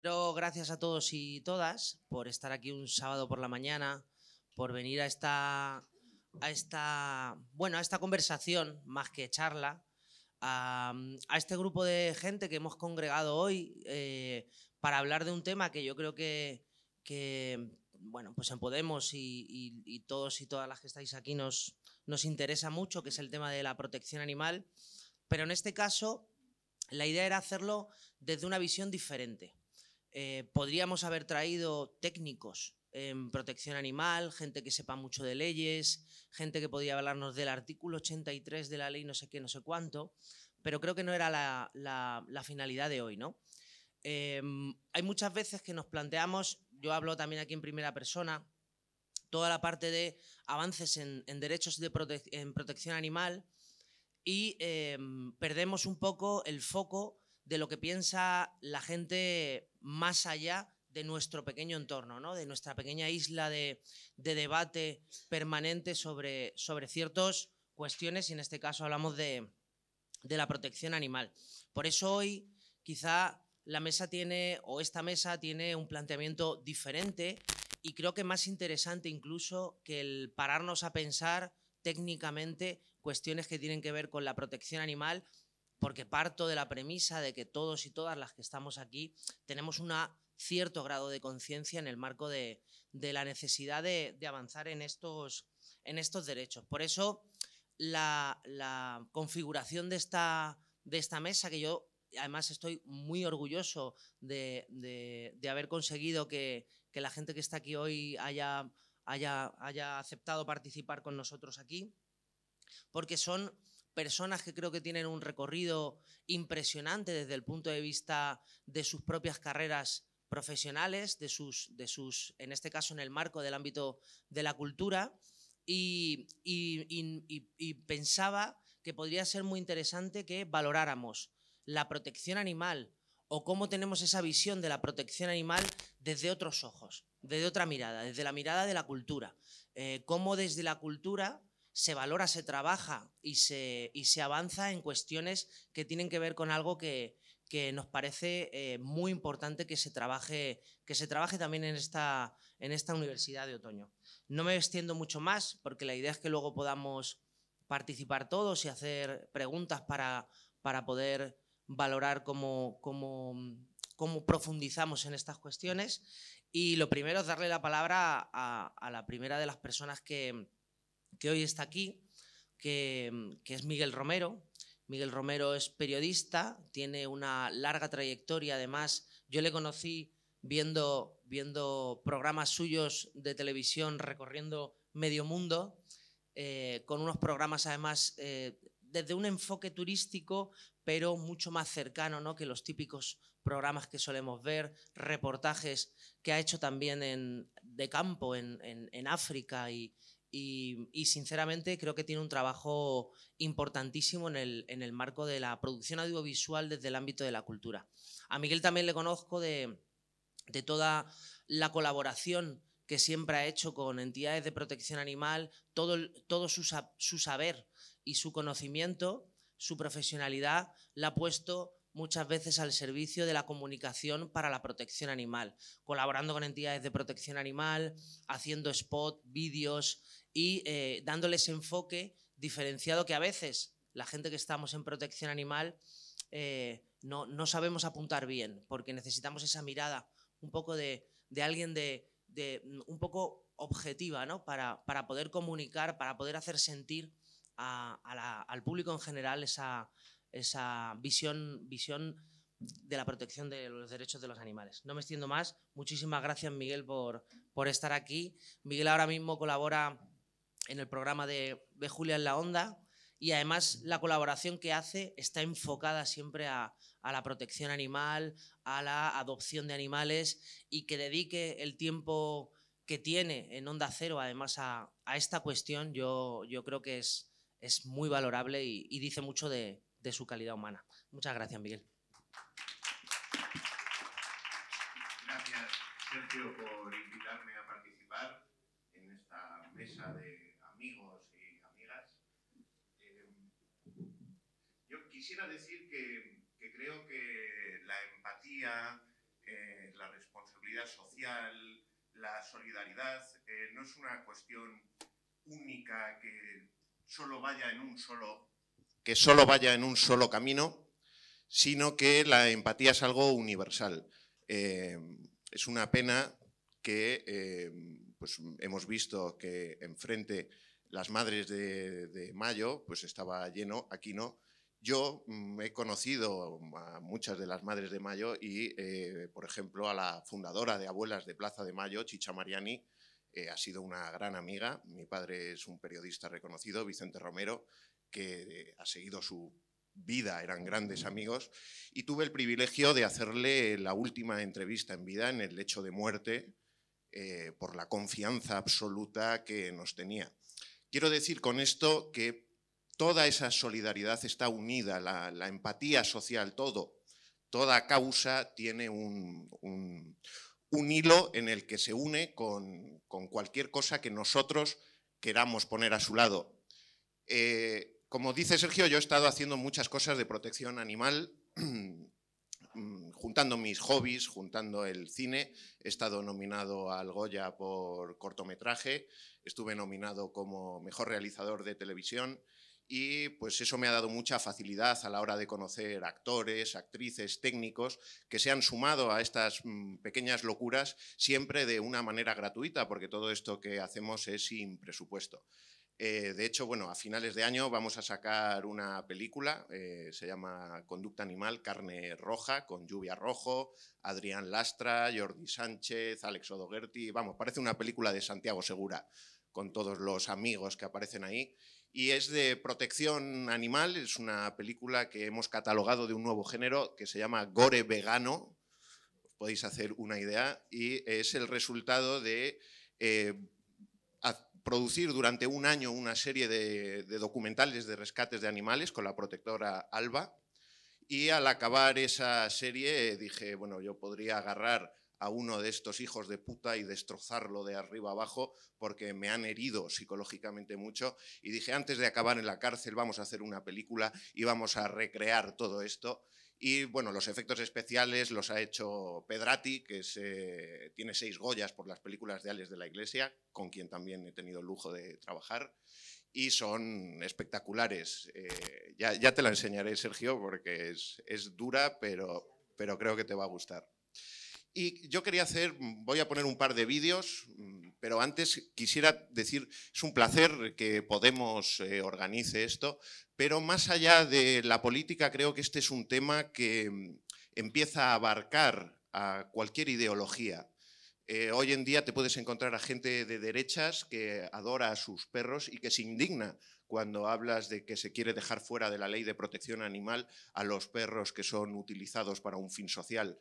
Pero gracias a todos y todas por estar aquí un sábado por la mañana, por venir a esta, a esta, bueno, a esta conversación más que charla, a, este grupo de gente que hemos congregado hoy eh, para hablar de un tema que yo creo que, bueno, pues en Podemos y, todos y todas las que estáis aquí nos interesa mucho, que es el tema de la protección animal. Pero en este caso, la idea era hacerlo desde una visión diferente. Eh, podríamos haber traído técnicos en protección animal, gente que sepa mucho de leyes, gente que podía hablarnos del artículo 83 de la ley no sé qué, no sé cuánto, pero creo que no era la, finalidad de hoy, ¿no? Em, hay muchas veces que nos planteamos, yo hablo también aquí en primera persona, toda la parte de avances en, derechos de en protección animal y em, perdemos un poco el foco de lo que piensa la gente más allá de nuestro pequeño entorno, ¿no? de nuestra pequeña isla de, debate permanente sobre, sobre ciertas cuestiones y en este caso hablamos de, de la protección animal. Por eso hoy quizá la mesa tiene, o esta mesa tiene un planteamiento diferente y creo que más interesante incluso que el pararnos a pensar técnicamente cuestiones que tienen que ver con la protección animal porque parto de la premisa de que todos y todas las que estamos aquí tenemos un cierto grado de conciencia en el marco de, la necesidad de, avanzar en estos, derechos. Por eso la, configuración de esta, mesa, que yo además estoy muy orgulloso de, haber conseguido que, la gente que está aquí hoy haya aceptado participar con nosotros aquí, porque son personas que creo que tienen un recorrido impresionante desde el punto de vista de sus propias carreras profesionales, de sus, de sus en este caso en el marco del ámbito de la cultura, y, pensaba que podría ser muy interesante que valoráramos la protección animal o cómo tenemos esa visión de la protección animal desde otros ojos, desde otra mirada, desde la mirada de la cultura. Eh, cómo desde la cultura se valora, se trabaja y se, se avanza en cuestiones que tienen que ver con algo que, nos parece eh, muy importante que se trabaje, que se trabaje también en esta, en esta universidad de otoño. No me extiendo mucho más porque la idea es que luego podamos participar todos y hacer preguntas para, para poder valorar cómo, profundizamos en estas cuestiones. Y lo primero es darle la palabra a, a la primera de las personas que, que hoy está aquí, que, es Miguel Romero. Miguel Romero es periodista, tiene una larga trayectoria, además yo le conocí viendo, viendo programas suyos de televisión recorriendo medio mundo, eh, con unos programas además eh, desde un enfoque turístico, pero mucho más cercano que los típicos programas que solemos ver, reportajes que ha hecho también de campo en, en, en África y, y, sinceramente creo que tiene un trabajo importantísimo en el, marco de la producción audiovisual desde el ámbito de la cultura. A Miguel también le conozco de, toda la colaboración que siempre ha hecho con entidades de protección animal, todo, todo su, su saber y su conocimiento, su profesionalidad, la ha puesto muchas veces al servicio de la comunicación para la protección animal, colaborando con entidades de protección animal, haciendo spot, vídeos y eh, dándoles enfoque diferenciado que a veces la gente que estamos en protección animal eh, no, no, sabemos apuntar bien, porque necesitamos esa mirada un poco de, de alguien de, de, un poco objetiva, ¿no? Para, para, poder comunicar, para poder hacer sentir al público en general esa, esa visión, visión de la protección de los derechos de los animales. No me extiendo más. Muchísimas gracias, Miguel, por, por estar aquí. Miguel ahora mismo colabora en el programa de, de Julia en la Onda y además la colaboración que hace está enfocada siempre a, la protección animal, a la adopción de animales y que dedique el tiempo que tiene en Onda Cero además a, esta cuestión, yo, yo creo que es, es muy valorable y dice mucho de, de su calidad humana. Muchas gracias, Miguel. Gracias, Sergio, por invitarme a participar en esta mesa de amigos y amigas. Eh, yo quisiera decir que, creo que la empatía, eh, la responsabilidad social, la solidaridad eh, no es una cuestión única que solo vaya en un solo que solo vaya en un solo camino, sino que la empatía es algo universal. Eh, es una pena que eh, pues, hemos visto que enfrente las madres de, mayo pues estaba lleno, aquí no. Yo mm, he conocido a muchas de las madres de mayo y, eh, por ejemplo, a la fundadora de Abuelas de Plaza de Mayo, Chicha Mariani, ha sido una gran amiga. Mi padre es un periodista reconocido, Vicente Romero, que ha seguido su vida, eran grandes amigos, y tuve el privilegio de hacerle la última entrevista en vida en el lecho de muerte eh, por la confianza absoluta que nos tenía. Quiero decir con esto que toda esa solidaridad está unida, la, empatía social, todo, toda causa tiene un, un, hilo en el que se une con, con, cualquier cosa que nosotros queramos poner a su lado. Eh, como dice Sergio, yo he estado haciendo muchas cosas de protección animal, mm, juntando mis hobbies, juntando el cine. He estado nominado al Goya por cortometraje, estuve nominado como mejor realizador de televisión y pues eso me ha dado mucha facilidad a la hora de conocer actores, actrices, técnicos que se han sumado a estas mm, pequeñas locuras siempre de una manera gratuita, porque todo esto que hacemos es sin presupuesto. Eh, de hecho, bueno, a finales de año vamos a sacar una película, eh, se llama Conducta Animal, Carne Roja, con Lluvia Rojo, Adrián Lastra, Jordi Sánchez, Alex Odogerti, vamos, parece una película de Santiago Segura, con todos los amigos que aparecen ahí. Y es de protección animal, es una película que hemos catalogado de un nuevo género que se llama Gore Vegano, podéis hacer una idea, y es el resultado de... Eh, producir durante un año una serie de, documentales de rescates de animales con la protectora Alba. Y al acabar esa serie eh, dije, bueno, yo podría agarrar a uno de estos hijos de puta y destrozarlo de arriba abajo porque me han herido psicológicamente mucho. Y dije, antes de acabar en la cárcel vamos a hacer una película y vamos a recrear todo esto. Y bueno, los efectos especiales los ha hecho Pedrati, que es, eh, tiene seis Goyas por las películas de Ales de la Iglesia, con quien también he tenido el lujo de trabajar. Y son espectaculares. Eh, ya, ya, te la enseñaré, Sergio, porque es, es dura, pero, pero creo que te va a gustar. Y yo quería hacer, voy a poner un par de vídeos pero antes quisiera decir, es un placer que Podemos eh, organice esto, pero más allá de la política creo que este es un tema que mm, empieza a abarcar a cualquier ideología. Eh, hoy en día te puedes encontrar a gente de derechas que adora a sus perros y que se indigna cuando hablas de que se quiere dejar fuera de la ley de protección animal a los perros que son utilizados para un fin social.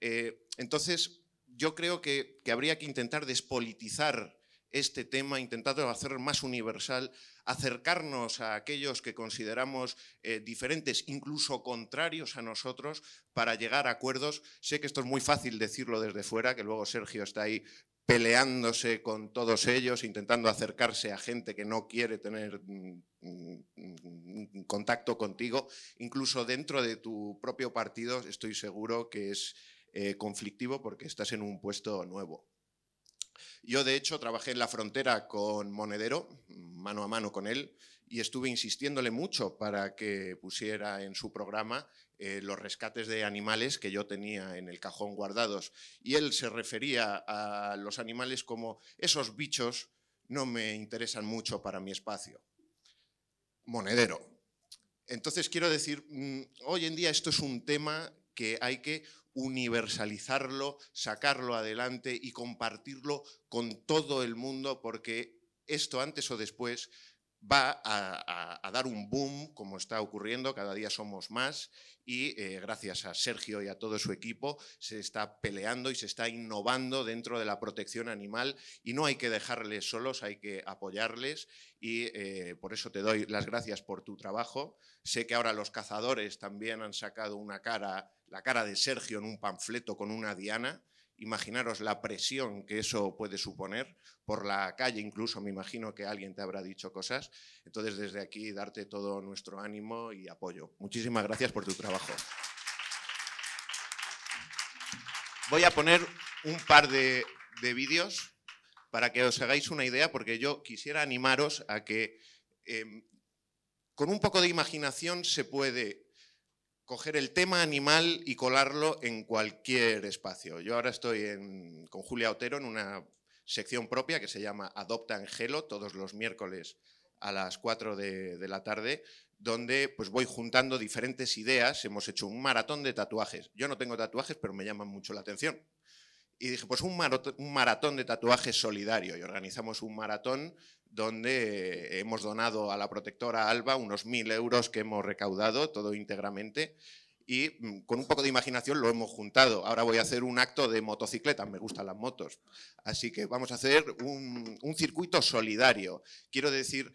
Eh, entonces, yo creo que, habría que intentar despolitizar este tema, intentando hacer más universal, acercarnos a aquellos que consideramos eh, diferentes, incluso contrarios a nosotros, para llegar a acuerdos. Sé que esto es muy fácil decirlo desde fuera, que luego Sergio está ahí peleándose con todos ellos, intentando acercarse a gente que no quiere tener mm, mm, contacto contigo, incluso dentro de tu propio partido, estoy seguro que es eh, conflictivo porque estás en un puesto nuevo. Yo, de hecho, trabajé en la frontera con Monedero, mano a mano con él, y estuve insistiéndole mucho para que pusiera en su programa eh, los rescates de animales que yo tenía en el cajón guardados. Y él se refería a los animales como esos bichos no me interesan mucho para mi espacio. Monedero. Entonces quiero decir, mm, hoy en día esto es un tema que hay que universalizarlo, sacarlo adelante y compartirlo con todo el mundo, porque esto antes o después va a, dar un boom, como está ocurriendo, cada día somos más y eh, gracias a Sergio y a todo su equipo se está peleando y se está innovando dentro de la protección animal y no hay que dejarles solos, hay que apoyarles y eh, por eso te doy las gracias por tu trabajo. Sé que ahora los cazadores también han sacado una cara la cara de Sergio en un panfleto con una diana, imaginaros la presión que eso puede suponer por la calle, incluso me imagino que alguien te habrá dicho cosas. Entonces, desde aquí, darte todo nuestro ánimo y apoyo. Muchísimas gracias por tu trabajo. Voy a poner un par de, vídeos para que os hagáis una idea, porque yo quisiera animaros a que em, con un poco de imaginación se puede coger el tema animal y colarlo en cualquier espacio. Yo ahora estoy con Julia Otero en una sección propia que se llama Adopta Angelo, todos los miércoles a las 4 de, de la tarde, donde pues voy juntando diferentes ideas. Hemos hecho un maratón de tatuajes. Yo no tengo tatuajes, pero me llaman mucho la atención. Y dije, pues un maratón de tatuajes solidario. Y organizamos un maratón donde eh, hemos donado a la protectora Alba unos mil euros que hemos recaudado, todo íntegramente y mm, con un poco de imaginación lo hemos juntado. Ahora voy a hacer un acto de motocicleta, me gustan las motos. Así que vamos a hacer un, un circuito solidario. Quiero decir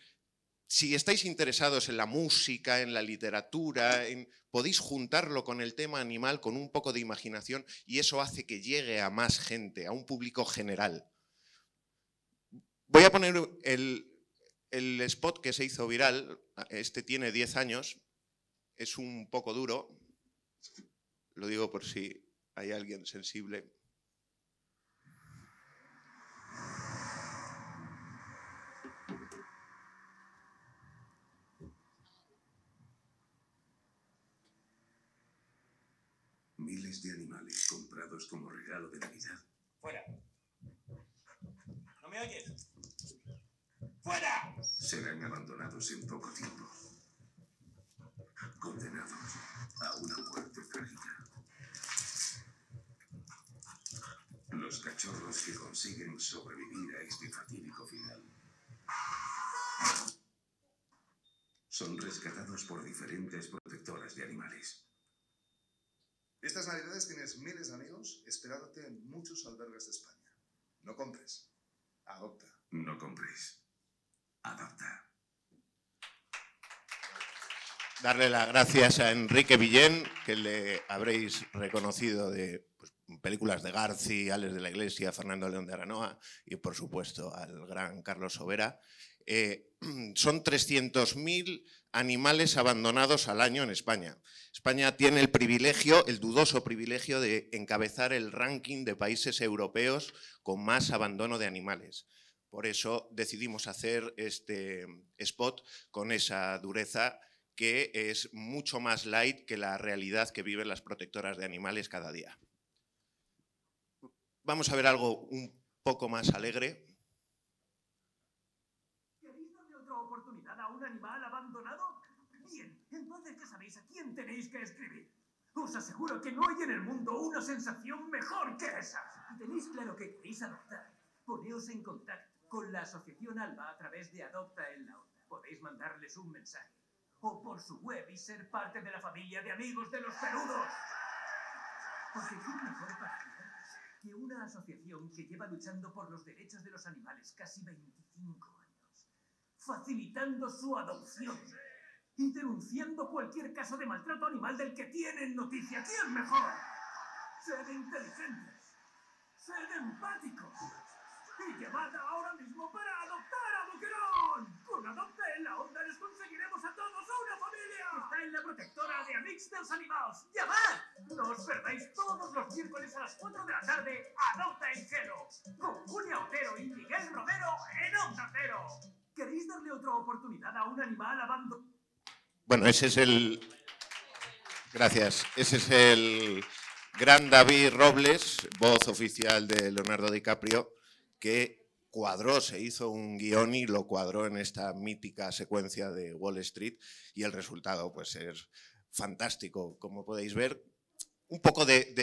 si estáis interesados en la música, en la literatura, podéis juntarlo con el tema animal con un poco de imaginación y eso hace que llegue a más gente, a un público general. Voy a poner el, el spot que se hizo viral, este tiene 10 años, es un poco duro, lo digo por si hay alguien sensible. miles de animales comprados como regalo de Navidad. Fuera. ¿No me oyes? Fuera. Serán abandonados en poco tiempo. Condenados a una muerte trágica. Los cachorros que consiguen sobrevivir a este fatídico final son rescatados por diferentes protectoras de animales. Estas navidades tienes miles de amigos esperándote en muchos albergues de España. No compres. Adopta. No compréis. Adopta. Darle las gracias a Enrique Villén, que le habréis reconocido de pues, películas de García, Ales de la Iglesia, Fernando León de Aranoa y, por supuesto, al gran Carlos Sobera. Eh, son 300.000 animales abandonados al año en España. España tiene el privilegio, el dudoso privilegio de encabezar el ranking de países europeos con más abandono de animales. Por eso decidimos hacer este spot con esa dureza que es mucho más light que la realidad que viven las protectoras de animales cada día. Vamos a ver algo un poco más alegre. tenéis que escribir. Os aseguro que no hay en el mundo una sensación mejor que esa. Si tenéis claro que queréis adoptar, poneos en contacto con la Asociación Alba a través de Adopta en la Onda. Podéis mandarles un mensaje o por su web y ser parte de la familia de amigos de los peludos. Porque qué mejor partida que una asociación que lleva luchando por los derechos de los animales casi 25 años, facilitando su adopción denunciando cualquier caso de maltrato animal del que tienen noticia. ¿Quién mejor? Sed inteligentes, sed empáticos y llamad ahora mismo para adoptar a Boquerón. Con Adopte en la Onda les conseguiremos a todos una familia. Está en la protectora de Amix de los Animados. ¡Llamad! No os perdáis todos los miércoles a las 4 de la tarde Adopta en Cero con Julia Otero y Miguel Romero en Onda Cero. ¿Queréis darle otra oportunidad a un animal abandonado? Bueno, ese es el. Gracias. Ese es el gran David Robles, voz oficial de Leonardo DiCaprio, que cuadró, se hizo un guión y lo cuadró en esta mítica secuencia de Wall Street y el resultado pues es fantástico. Como podéis ver, un poco de,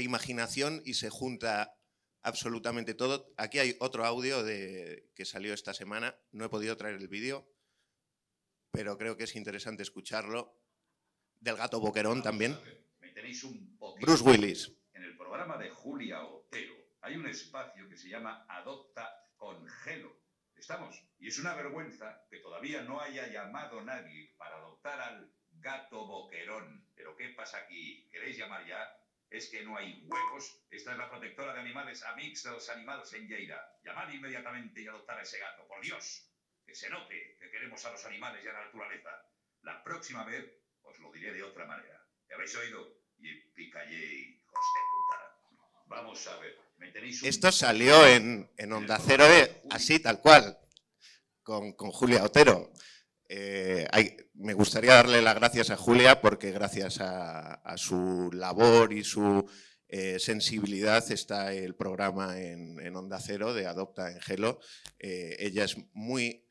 imaginación y se junta absolutamente todo. Aquí hay otro audio que salió esta semana, no he podido traer el vídeo, pero creo que es interesante escucharlo. Del gato Boquerón también. Bruce Willis. En el programa de Julia Otero hay un espacio que se llama Adopta con Gelo. Estamos. Y es una vergüenza que todavía no haya llamado nadie para adoptar al gato boquerón. Pero ¿qué pasa aquí? ¿Queréis llamar ya? Es que no hay huevos. Esta es la protectora de animales Amix de los Animales en Lleida. Llamad inmediatamente y adoptar a ese gato, por Dios que se note que queremos a los animales y a la naturaleza. La próxima vez os lo diré de otra manera. ¿Me habéis oído? Y picallé, hijos de puta. Vamos a ver. Esto salió ah, en, Onda Cero, eh, así, tal cual, con, Julia Otero. Eh, me gustaría darle las gracias a Julia porque gracias a, su labor y su eh, sensibilidad está el programa en, Onda Cero de Adopta en Gelo. ella es muy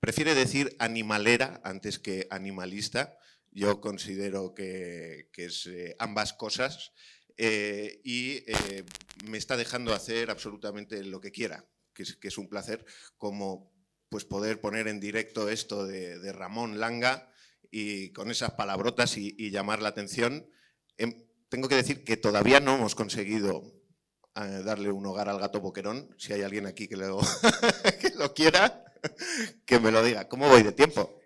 Prefiere decir animalera antes que animalista. Yo considero que, es eh, ambas cosas eh, y eh, me está dejando hacer absolutamente lo que quiera, que es, un placer como pues poder poner en directo esto de, Ramón Langa y con esas palabrotas y, llamar la atención. Em, tengo que decir que todavía no hemos conseguido darle un hogar al gato boquerón, si hay alguien aquí que lo quiera. que me lo diga. ¿Cómo voy de tiempo?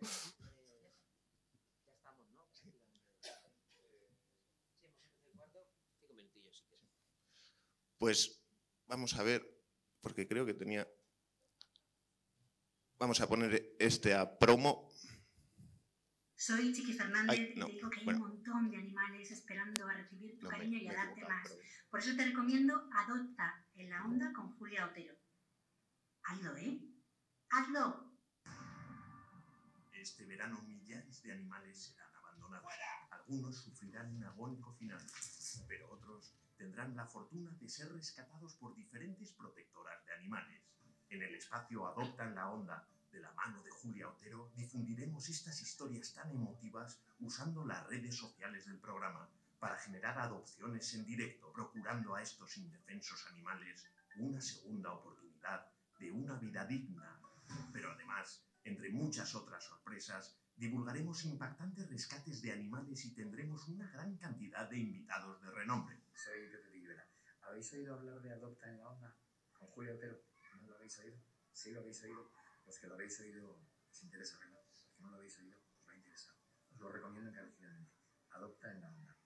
Pues vamos a ver, porque creo que tenía... Vamos a poner este a promo. Soy Chiqui Fernández y te digo que hay un montón de animales esperando a recibir tu cariño y a darte más. Por eso te recomiendo Adopta en la Onda con Julia Otero. lo ¿eh? Hazlo. Este verano millares de animales serán abandonados. Algunos sufrirán un agónico final, pero otros tendrán la fortuna de ser rescatados por diferentes protectoras de animales. En el espacio Adoptan la Onda, de la mano de Julia Otero, difundiremos estas historias tan emotivas usando las redes sociales del programa para generar adopciones en directo, procurando a estos indefensos animales una segunda oportunidad de una vida digna pero además, entre muchas otras sorpresas, divulgaremos impactantes rescates de animales y tendremos una gran cantidad de invitados de renombre. Soy Pepe Rivera. ¿Habéis oído hablar de Adopta en la Onda con Julio Otero? ¿No lo habéis oído? Sí, lo habéis oído. Los que lo habéis oído les interesa, ¿verdad? Los que no lo habéis oído os va a interesar. Os lo recomiendo encarecidamente. Adopta en la Onda.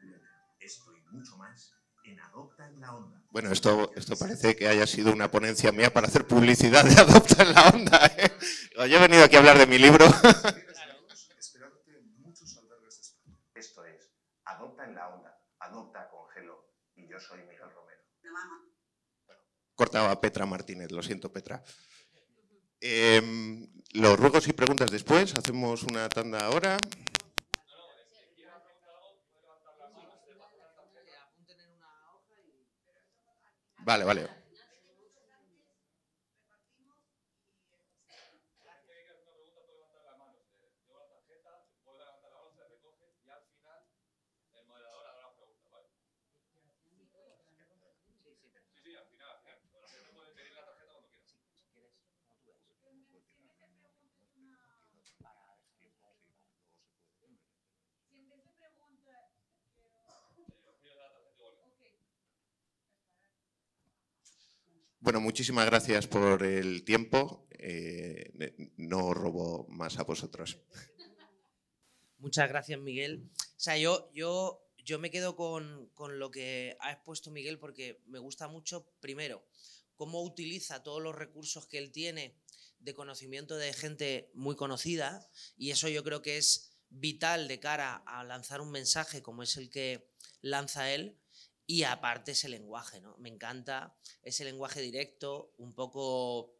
Julio Otero. Esto y mucho más en Adopta la Onda. Bueno, esto, esto parece que haya sido una ponencia mía para hacer publicidad de Adopta en la Onda. ¿eh? Yo he venido aquí a hablar de mi libro. Esto es Adopta en la Onda, Adopta, Congelo y yo soy Miguel Romero. Cortaba Petra Martínez, lo siento Petra. Em, los ruegos y preguntas después, hacemos una tanda ahora. Vale, vale. Bueno, muchísimas gracias por el tiempo. Eh, eh, no robo más a vosotros. Muchas gracias, Miguel. O sea, yo, yo, yo me quedo con, con lo que ha expuesto Miguel porque me gusta mucho, primero, cómo utiliza todos los recursos que él tiene de conocimiento de gente muy conocida y eso yo creo que es vital de cara a lanzar un mensaje como es el que lanza él y aparte ese lenguaje, ¿no? Me encanta ese lenguaje directo, un poco,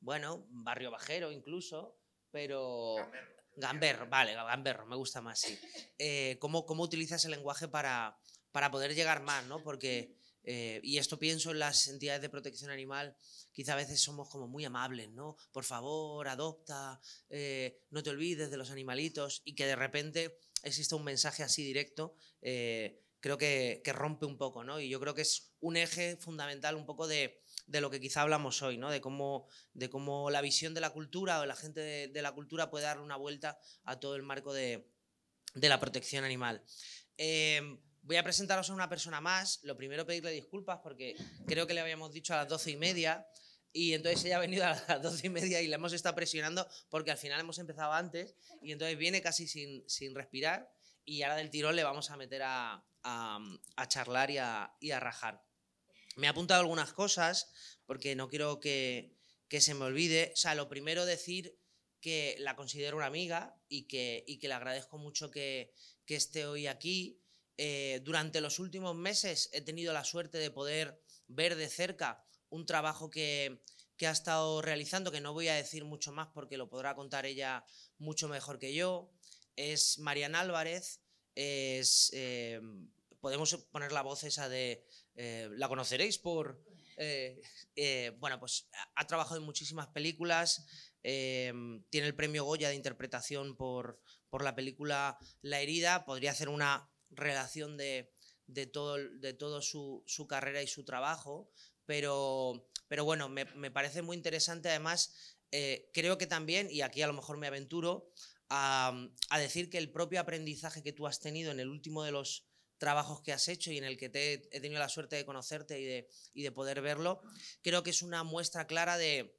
bueno, barrio bajero incluso, pero... Gamberro, vale, gamberro, me gusta más, sí. Eh, ¿cómo, utilizas el lenguaje para, para poder llegar más, ¿no? Porque, eh, y esto pienso en las entidades de protección animal, quizá a veces somos como muy amables, ¿no? Por favor, adopta, eh, no te olvides de los animalitos y que de repente exista un mensaje así directo, creo que, rompe un poco, ¿no? Y yo creo que es un eje fundamental un poco de, de lo que quizá hablamos hoy, ¿no? De cómo, de cómo la visión de la cultura o la gente de, la cultura puede dar una vuelta a todo el marco de, de la protección animal. Em, voy a presentaros a una persona más. Lo primero, pedirle disculpas porque creo que le habíamos dicho a las doce y media y entonces ella ha venido a las doce y media y la hemos estado presionando porque al final hemos empezado antes y entonces viene casi sin, sin respirar y ahora del tirón le vamos a meter a, a, charlar y a, rajar. Me he apuntado algunas cosas porque no quiero que, se me olvide. sea, lo primero decir que la considero una amiga y que, que le agradezco mucho que, esté hoy aquí. Eh, durante los últimos meses he tenido la suerte de poder ver de cerca un trabajo que, que ha estado realizando, que no voy a decir mucho más porque lo podrá contar ella mucho mejor que yo, es Mariana Álvarez, es, eh, podemos poner la voz esa de, eh, la conoceréis por... Eh, bueno, pues ha trabajado en muchísimas películas, tiene el premio Goya de interpretación por, por la película La herida, podría hacer una relación de, de todo, de todo su, carrera y su trabajo, pero, pero bueno, me, parece muy interesante además, creo que también, y aquí a lo mejor me aventuro, Mm, a, decir que el propio aprendizaje que tú has tenido en el último de los trabajos que has hecho y en el que he tenido la suerte de conocerte y de, poder verlo, creo que es una muestra clara de,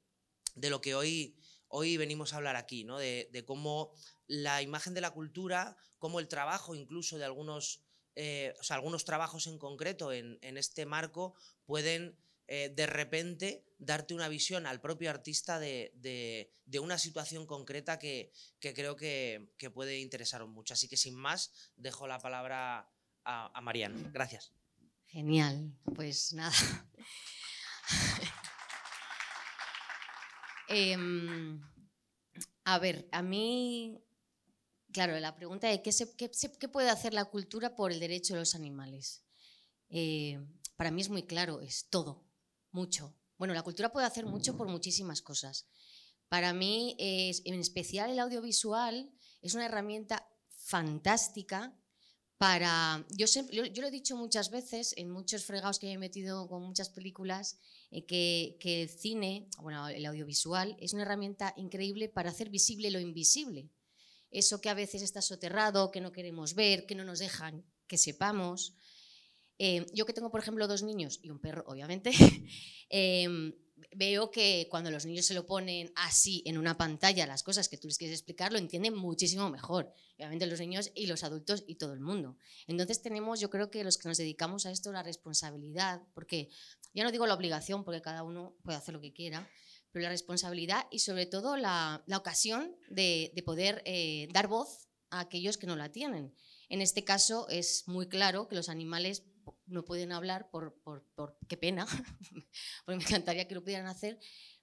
lo que hoy, hoy venimos a hablar aquí, de, cómo la imagen de la cultura, cómo el trabajo incluso de algunos, eh, algunos trabajos en concreto en, en este marco pueden eh, de repente darte una visión al propio artista de, una situación concreta que, creo que, puede interesaros mucho. Así que sin más, dejo la palabra a, a Mariano. Gracias. Genial, pues nada. Em, a ver, a mí, claro, la pregunta es, ¿qué, puede hacer la cultura por el derecho de los animales? Eh, para mí es muy claro, es todo mucho. Bueno, la cultura puede hacer mucho por muchísimas cosas. Para mí, en especial el audiovisual, es una herramienta fantástica para... Yo, siempre, yo, lo he dicho muchas veces, en muchos fregados que he metido con muchas películas, eh, que, que, el cine, bueno, el audiovisual, es una herramienta increíble para hacer visible lo invisible. Eso que a veces está soterrado, que no queremos ver, que no nos dejan que sepamos. Em, yo que tengo, por ejemplo, dos niños y un perro, obviamente, em, veo que cuando los niños se lo ponen así en una pantalla, las cosas que tú les quieres explicar, lo entienden muchísimo mejor. Obviamente los niños y los adultos y todo el mundo. Entonces tenemos, yo creo que los que nos dedicamos a esto, la responsabilidad, porque ya no digo la obligación, porque cada uno puede hacer lo que quiera, pero la responsabilidad y sobre todo la, la ocasión de, de poder eh, dar voz a aquellos que no la tienen. En este caso es muy claro que los animales no pueden hablar por, por, qué pena, porque me encantaría que lo pudieran hacer,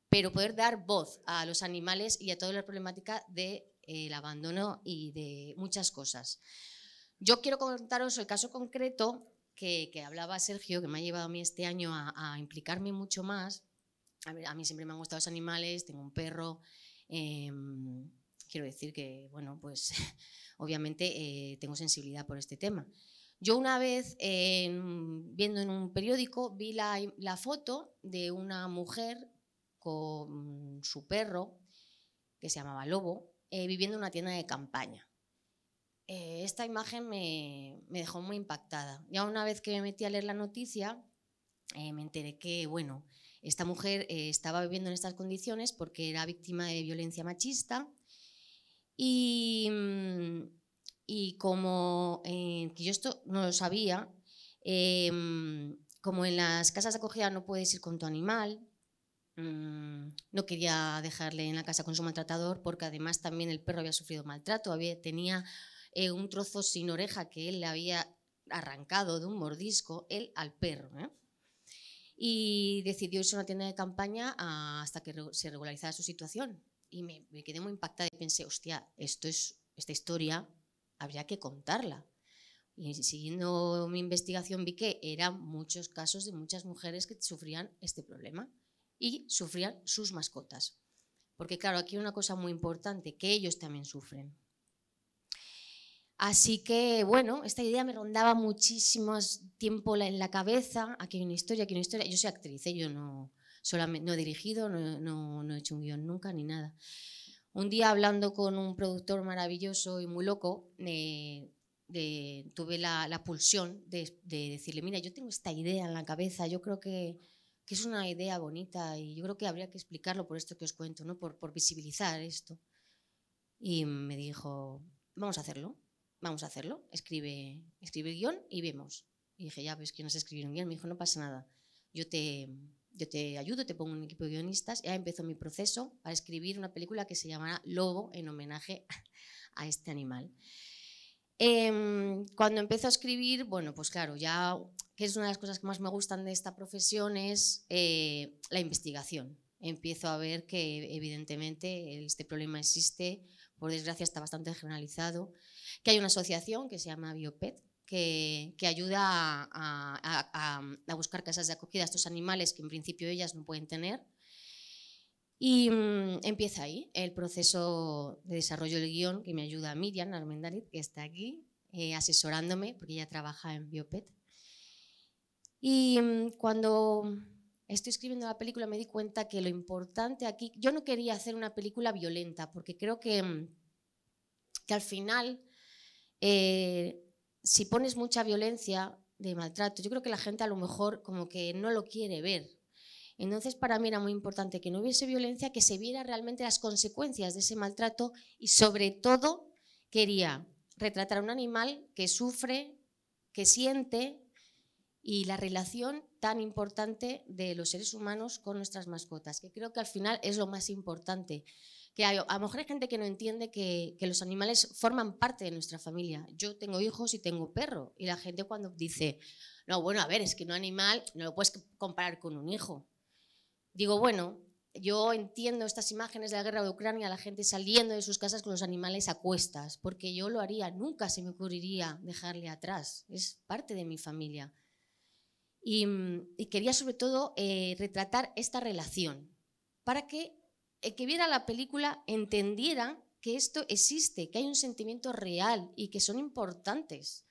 pero poder dar voz a los animales y a toda la problemática del de, eh, el abandono y de muchas cosas. Yo quiero contaros el caso concreto que, hablaba Sergio, que me ha llevado a mí este año a, implicarme mucho más. A, mí siempre me han gustado los animales, tengo un perro. Em, quiero decir que, bueno, pues obviamente eh, tengo sensibilidad por este tema. Yo una vez, viendo en un periódico, vi la, foto de una mujer con su perro, que se llamaba Lobo, eh, viviendo en una tienda de campaña. Eh, esta imagen me, dejó muy impactada. Ya una vez que me metí a leer la noticia, eh, me enteré que, bueno, esta mujer estaba viviendo en estas condiciones porque era víctima de violencia machista y, mm, y como eh, que yo esto no lo sabía, em, como en las casas de acogida no puedes ir con tu animal, mm, no quería dejarle en la casa con su maltratador porque además también el perro había sufrido maltrato, había, tenía eh, un trozo sin oreja que él le había arrancado de un mordisco, él al perro. ¿eh? Y decidió irse a una tienda de campaña hasta que se regularizara su situación. Y me, me quedé muy impactada y pensé, hostia, esto es, esta historia habría que contarla. Y siguiendo mi investigación vi que eran muchos casos de muchas mujeres que sufrían este problema y sufrían sus mascotas. Porque claro, aquí hay una cosa muy importante, que ellos también sufren. Así que, bueno, esta idea me rondaba muchísimo tiempo en la cabeza. Aquí hay una historia, aquí hay una historia. Yo soy actriz, ¿eh? yo no, solamente, no he dirigido, no, no, no he hecho un guión nunca ni nada. Un día hablando con un productor maravilloso y muy loco, tuve la, pulsión de, decirle, mira, yo tengo esta idea en la cabeza, yo creo que, es una idea bonita y yo creo que habría que explicarlo por esto que os cuento, ¿no? por, visibilizar esto. Y me dijo, vamos a hacerlo, vamos a hacerlo, escribe, escribe el guión y vemos. Y dije, ya, pues que no sé escribir un guión. Me dijo, no pasa nada, yo te, yo te ayudo, te pongo un equipo de guionistas, ya empezó mi proceso para escribir una película que se llamará Lobo en homenaje a este animal. Em, cuando empiezo a escribir, bueno, pues claro, ya que es una de las cosas que más me gustan de esta profesión es eh, la investigación. Empiezo a ver que evidentemente este problema existe, por desgracia está bastante generalizado, que hay una asociación que se llama Biopet, que, ayuda mm, a, buscar casas de acogida a estos animales que en principio ellas no pueden tener. Y mm, empieza ahí el proceso de desarrollo del guión que me ayuda Miriam Armendariz, que está aquí eh, asesorándome, porque ella trabaja en Biopet. Y mm, cuando estoy escribiendo la película me di cuenta que lo importante aquí, yo no quería hacer una película violenta, porque creo que, que al final eh, si pones mucha violencia de maltrato, yo creo que la gente a lo mejor como que no lo quiere ver. Entonces, para mí era muy importante que no hubiese violencia, que se viera realmente las consecuencias de ese maltrato y sobre todo quería retratar un animal que sufre, que siente y la relación tan importante de los seres humanos con nuestras mascotas, que creo que al final es lo más importante que hay, a lo mejor hay gente que no entiende que, los animales forman parte de nuestra familia. Yo tengo hijos y tengo perro. Y la gente cuando dice, no, bueno, a ver, es que un animal no lo puedes comparar con un hijo. Digo, bueno, yo entiendo estas imágenes de la guerra de Ucrania, la gente saliendo de sus casas con los animales a cuestas, porque yo lo haría, nunca se me ocurriría dejarle atrás. Es parte de mi familia. Y, mm, quería sobre todo eh, retratar esta relación para que el eh, que viera la película entendiera que esto existe, que hay un sentimiento real y que son importantes.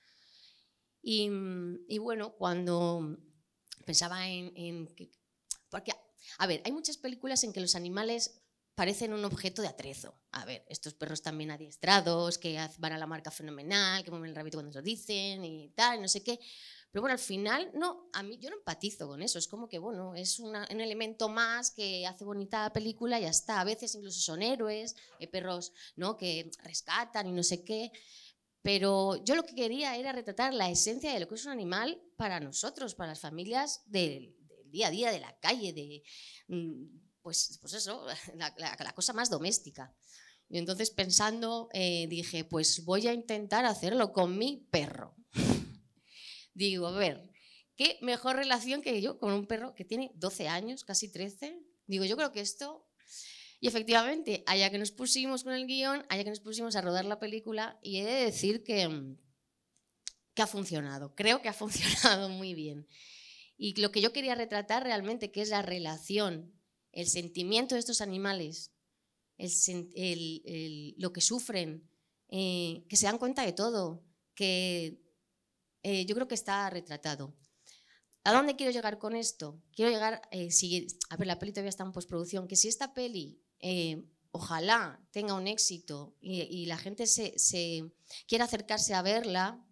Y, mm, bueno, cuando pensaba en, que, porque, a ver, hay muchas películas en que los animales parecen un objeto de atrezo. A ver, estos perros también adiestrados, que van a la marca fenomenal, que mueven el rabito cuando lo dicen y tal, no sé qué. Pero bueno, al final, no, a mí yo no empatizo con eso, es como que, bueno, es un elemento más que hace bonita la película y ya está. A veces incluso son héroes, eh, perros, ¿no? Que rescatan y no sé qué. Pero yo lo que quería era retratar la esencia de lo que es un animal para nosotros, para las familias del, día a día, de la calle, de, mm, pues, pues eso, la, cosa más doméstica. Y entonces pensando, eh, dije, pues voy a intentar hacerlo con mi perro. Digo, a ver, qué mejor relación que yo con un perro que tiene 12 años, casi 13. Digo, yo creo que esto... Y efectivamente, allá que nos pusimos con el guión, allá que nos pusimos a rodar la película, y he de decir que, mm, que ha funcionado. Creo que ha funcionado muy bien. Y lo que yo quería retratar realmente, que es la relación, el sentimiento de estos animales, el, lo que sufren, eh, que se dan cuenta de todo, que eh, yo creo que está retratado. ¿A dónde quiero llegar con esto? Quiero llegar, eh, a ver, la peli todavía está en postproducción, que si esta peli eh, ojalá tenga un éxito y, la gente se, quiera acercarse a verla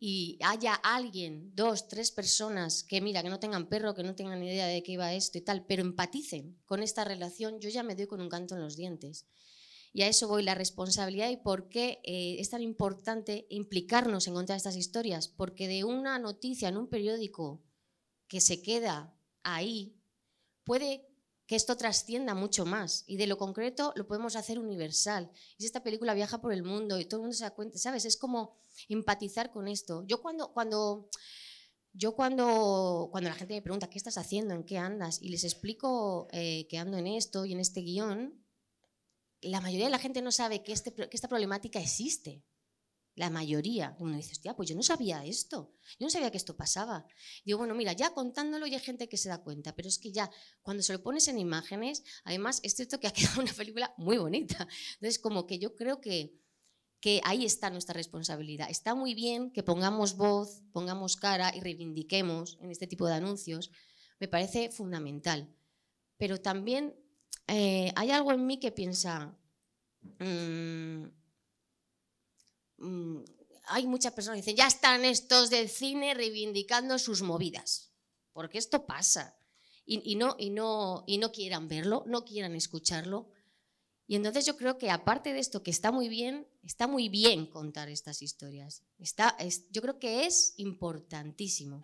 y haya alguien, dos, tres personas que mira, que no tengan perro, que no tengan idea de qué iba esto y tal, pero empaticen con esta relación, yo ya me doy con un canto en los dientes. Y a eso voy, la responsabilidad y por qué eh, es tan importante implicarnos en contra de estas historias. Porque de una noticia en un periódico que se queda ahí, puede que esto trascienda mucho más. Y de lo concreto lo podemos hacer universal. Y si esta película viaja por el mundo y todo el mundo se da cuenta, ¿sabes? Es como empatizar con esto. Yo cuando... cuando yo cuando, cuando la gente me pregunta, ¿qué estás haciendo? ¿En qué andas? Y les explico eh, que ando en esto y en este guión, la mayoría de la gente no sabe que, este, esta problemática existe. La mayoría. Uno dice, hostia, pues yo no sabía esto. Yo no sabía que esto pasaba. Digo, bueno, mira, ya contándolo hay gente que se da cuenta, pero es que ya cuando se lo pones en imágenes, además es cierto que ha quedado una película muy bonita. Entonces, como que yo creo que, que ahí está nuestra responsabilidad. Está muy bien que pongamos voz, pongamos cara y reivindiquemos en este tipo de anuncios. Me parece fundamental. Pero también eh, hay algo en mí que piensa, mm, mm, hay muchas personas que dicen, ya están estos del cine reivindicando sus movidas, porque esto pasa. Y, no, y, no, y no quieran verlo, no quieran escucharlo. Y entonces yo creo que aparte de esto, que está muy bien, está muy bien contar estas historias. Está, yo creo que es importantísimo.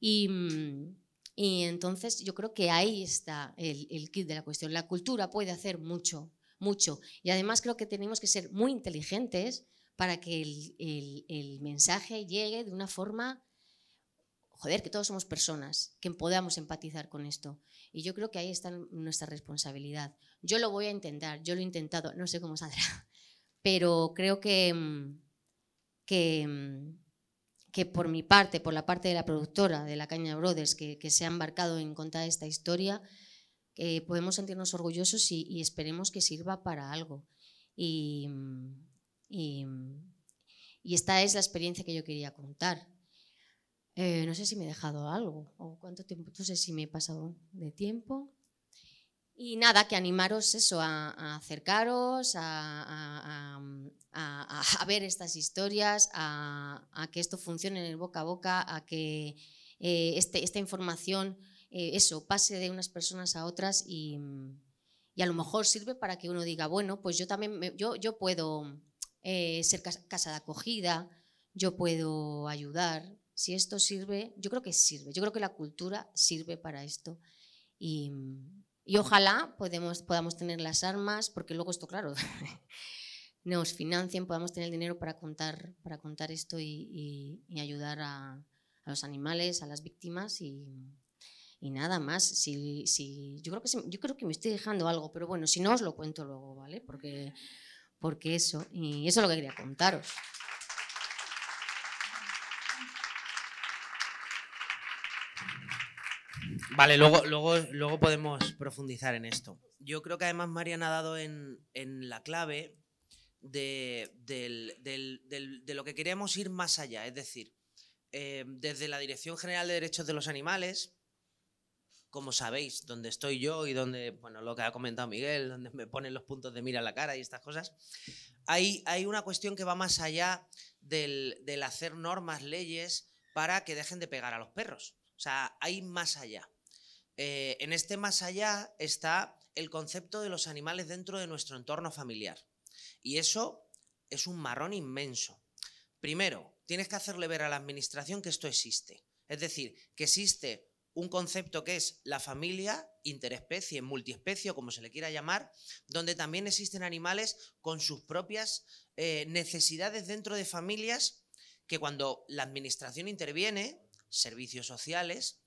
Y, mm, y entonces yo creo que ahí está el, el kit de la cuestión. La cultura puede hacer mucho, mucho. Y además creo que tenemos que ser muy inteligentes para que el, el, el mensaje llegue de una forma, joder, que todos somos personas, que podamos empatizar con esto. Y yo creo que ahí está nuestra responsabilidad. Yo lo voy a intentar, yo lo he intentado, no sé cómo saldrá, pero creo que, mm, que mm, que por mi parte, por la parte de la productora de la Caña Brothers, que, se ha embarcado en contar esta historia, eh, podemos sentirnos orgullosos y, esperemos que sirva para algo. Y, esta es la experiencia que yo quería contar. Eh, no sé si me he dejado algo o cuánto tiempo, no sé si me he pasado de tiempo. Y nada, que animaros eso, a, acercaros, mm, a, ver estas historias, a, que esto funcione en el boca a boca, a que eh, este, esta información, eh, eso, pase de unas personas a otras mm, y, a lo mejor sirve para que uno diga, bueno, pues yo también, yo, puedo eh, ser casa de acogida, yo puedo ayudar. Si esto sirve, yo creo que sirve, yo creo que la cultura sirve para esto. Y, mm, y ojalá podemos, podamos tener las armas, porque luego esto, claro, nos financien, podamos tener el dinero para contar, para contar esto y, ayudar a, los animales, a las víctimas y, nada más. Si, yo, creo que yo creo que me estoy dejando algo, pero bueno, si no os lo cuento luego, ¿vale? Porque, porque eso, y eso es lo que quería contaros. Vale, luego, luego, luego podemos profundizar en esto. Yo creo que además Mariana ha dado en, la clave de, lo que queremos ir más allá. Es decir, eh, desde la Dirección General de Derechos de los Animales, como sabéis, donde estoy yo y donde, bueno, lo que ha comentado Miguel, donde me ponen los puntos de mira a la cara y estas cosas, hay, hay una cuestión que va más allá del, del hacer normas, leyes para que dejen de pegar a los perros. O sea, hay más allá. Eh, en este más allá está el concepto de los animales dentro de nuestro entorno familiar. Y eso es un marrón inmenso. Primero, tienes que hacerle ver a la administración que esto existe. Es decir, que existe un concepto que es la familia interespecie, multiespecie, como se le quiera llamar, donde también existen animales con sus propias eh, necesidades dentro de familias que cuando la administración interviene, servicios sociales,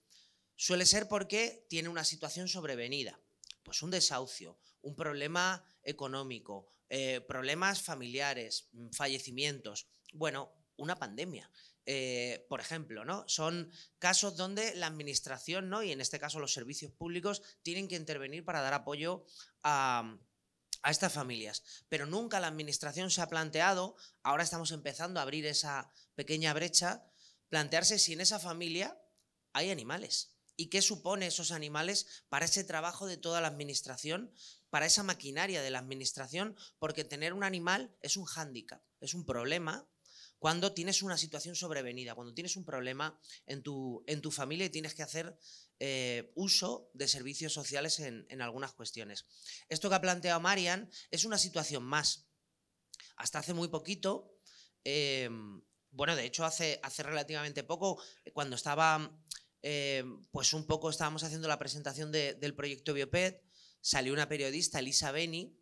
Suele ser porque tiene una situación sobrevenida, pues un desahucio, un problema económico, eh, problemas familiares, mm, fallecimientos, bueno, una pandemia. Eh, por ejemplo, ¿no? Son casos donde la administración, ¿no? Y en este caso los servicios públicos tienen que intervenir para dar apoyo a estas familias. Pero nunca la administración se ha planteado, ahora estamos empezando a abrir esa pequeña brecha, plantearse si en esa familia hay animales y qué supone esos animales para ese trabajo de toda la administración, para esa maquinaria de la administración, porque tener un animal es un hándicap, es un problema cuando tienes una situación sobrevenida, cuando tienes un problema en tu, en tu familia y tienes que hacer eh, uso de servicios sociales en, algunas cuestiones. Esto que ha planteado Marian es una situación más. Hasta hace muy poquito, eh, bueno, de hecho hace, hace relativamente poco, cuando estaba eh, pues un poco estábamos haciendo la presentación del proyecto Biopet, salió una periodista, Elisa Beni,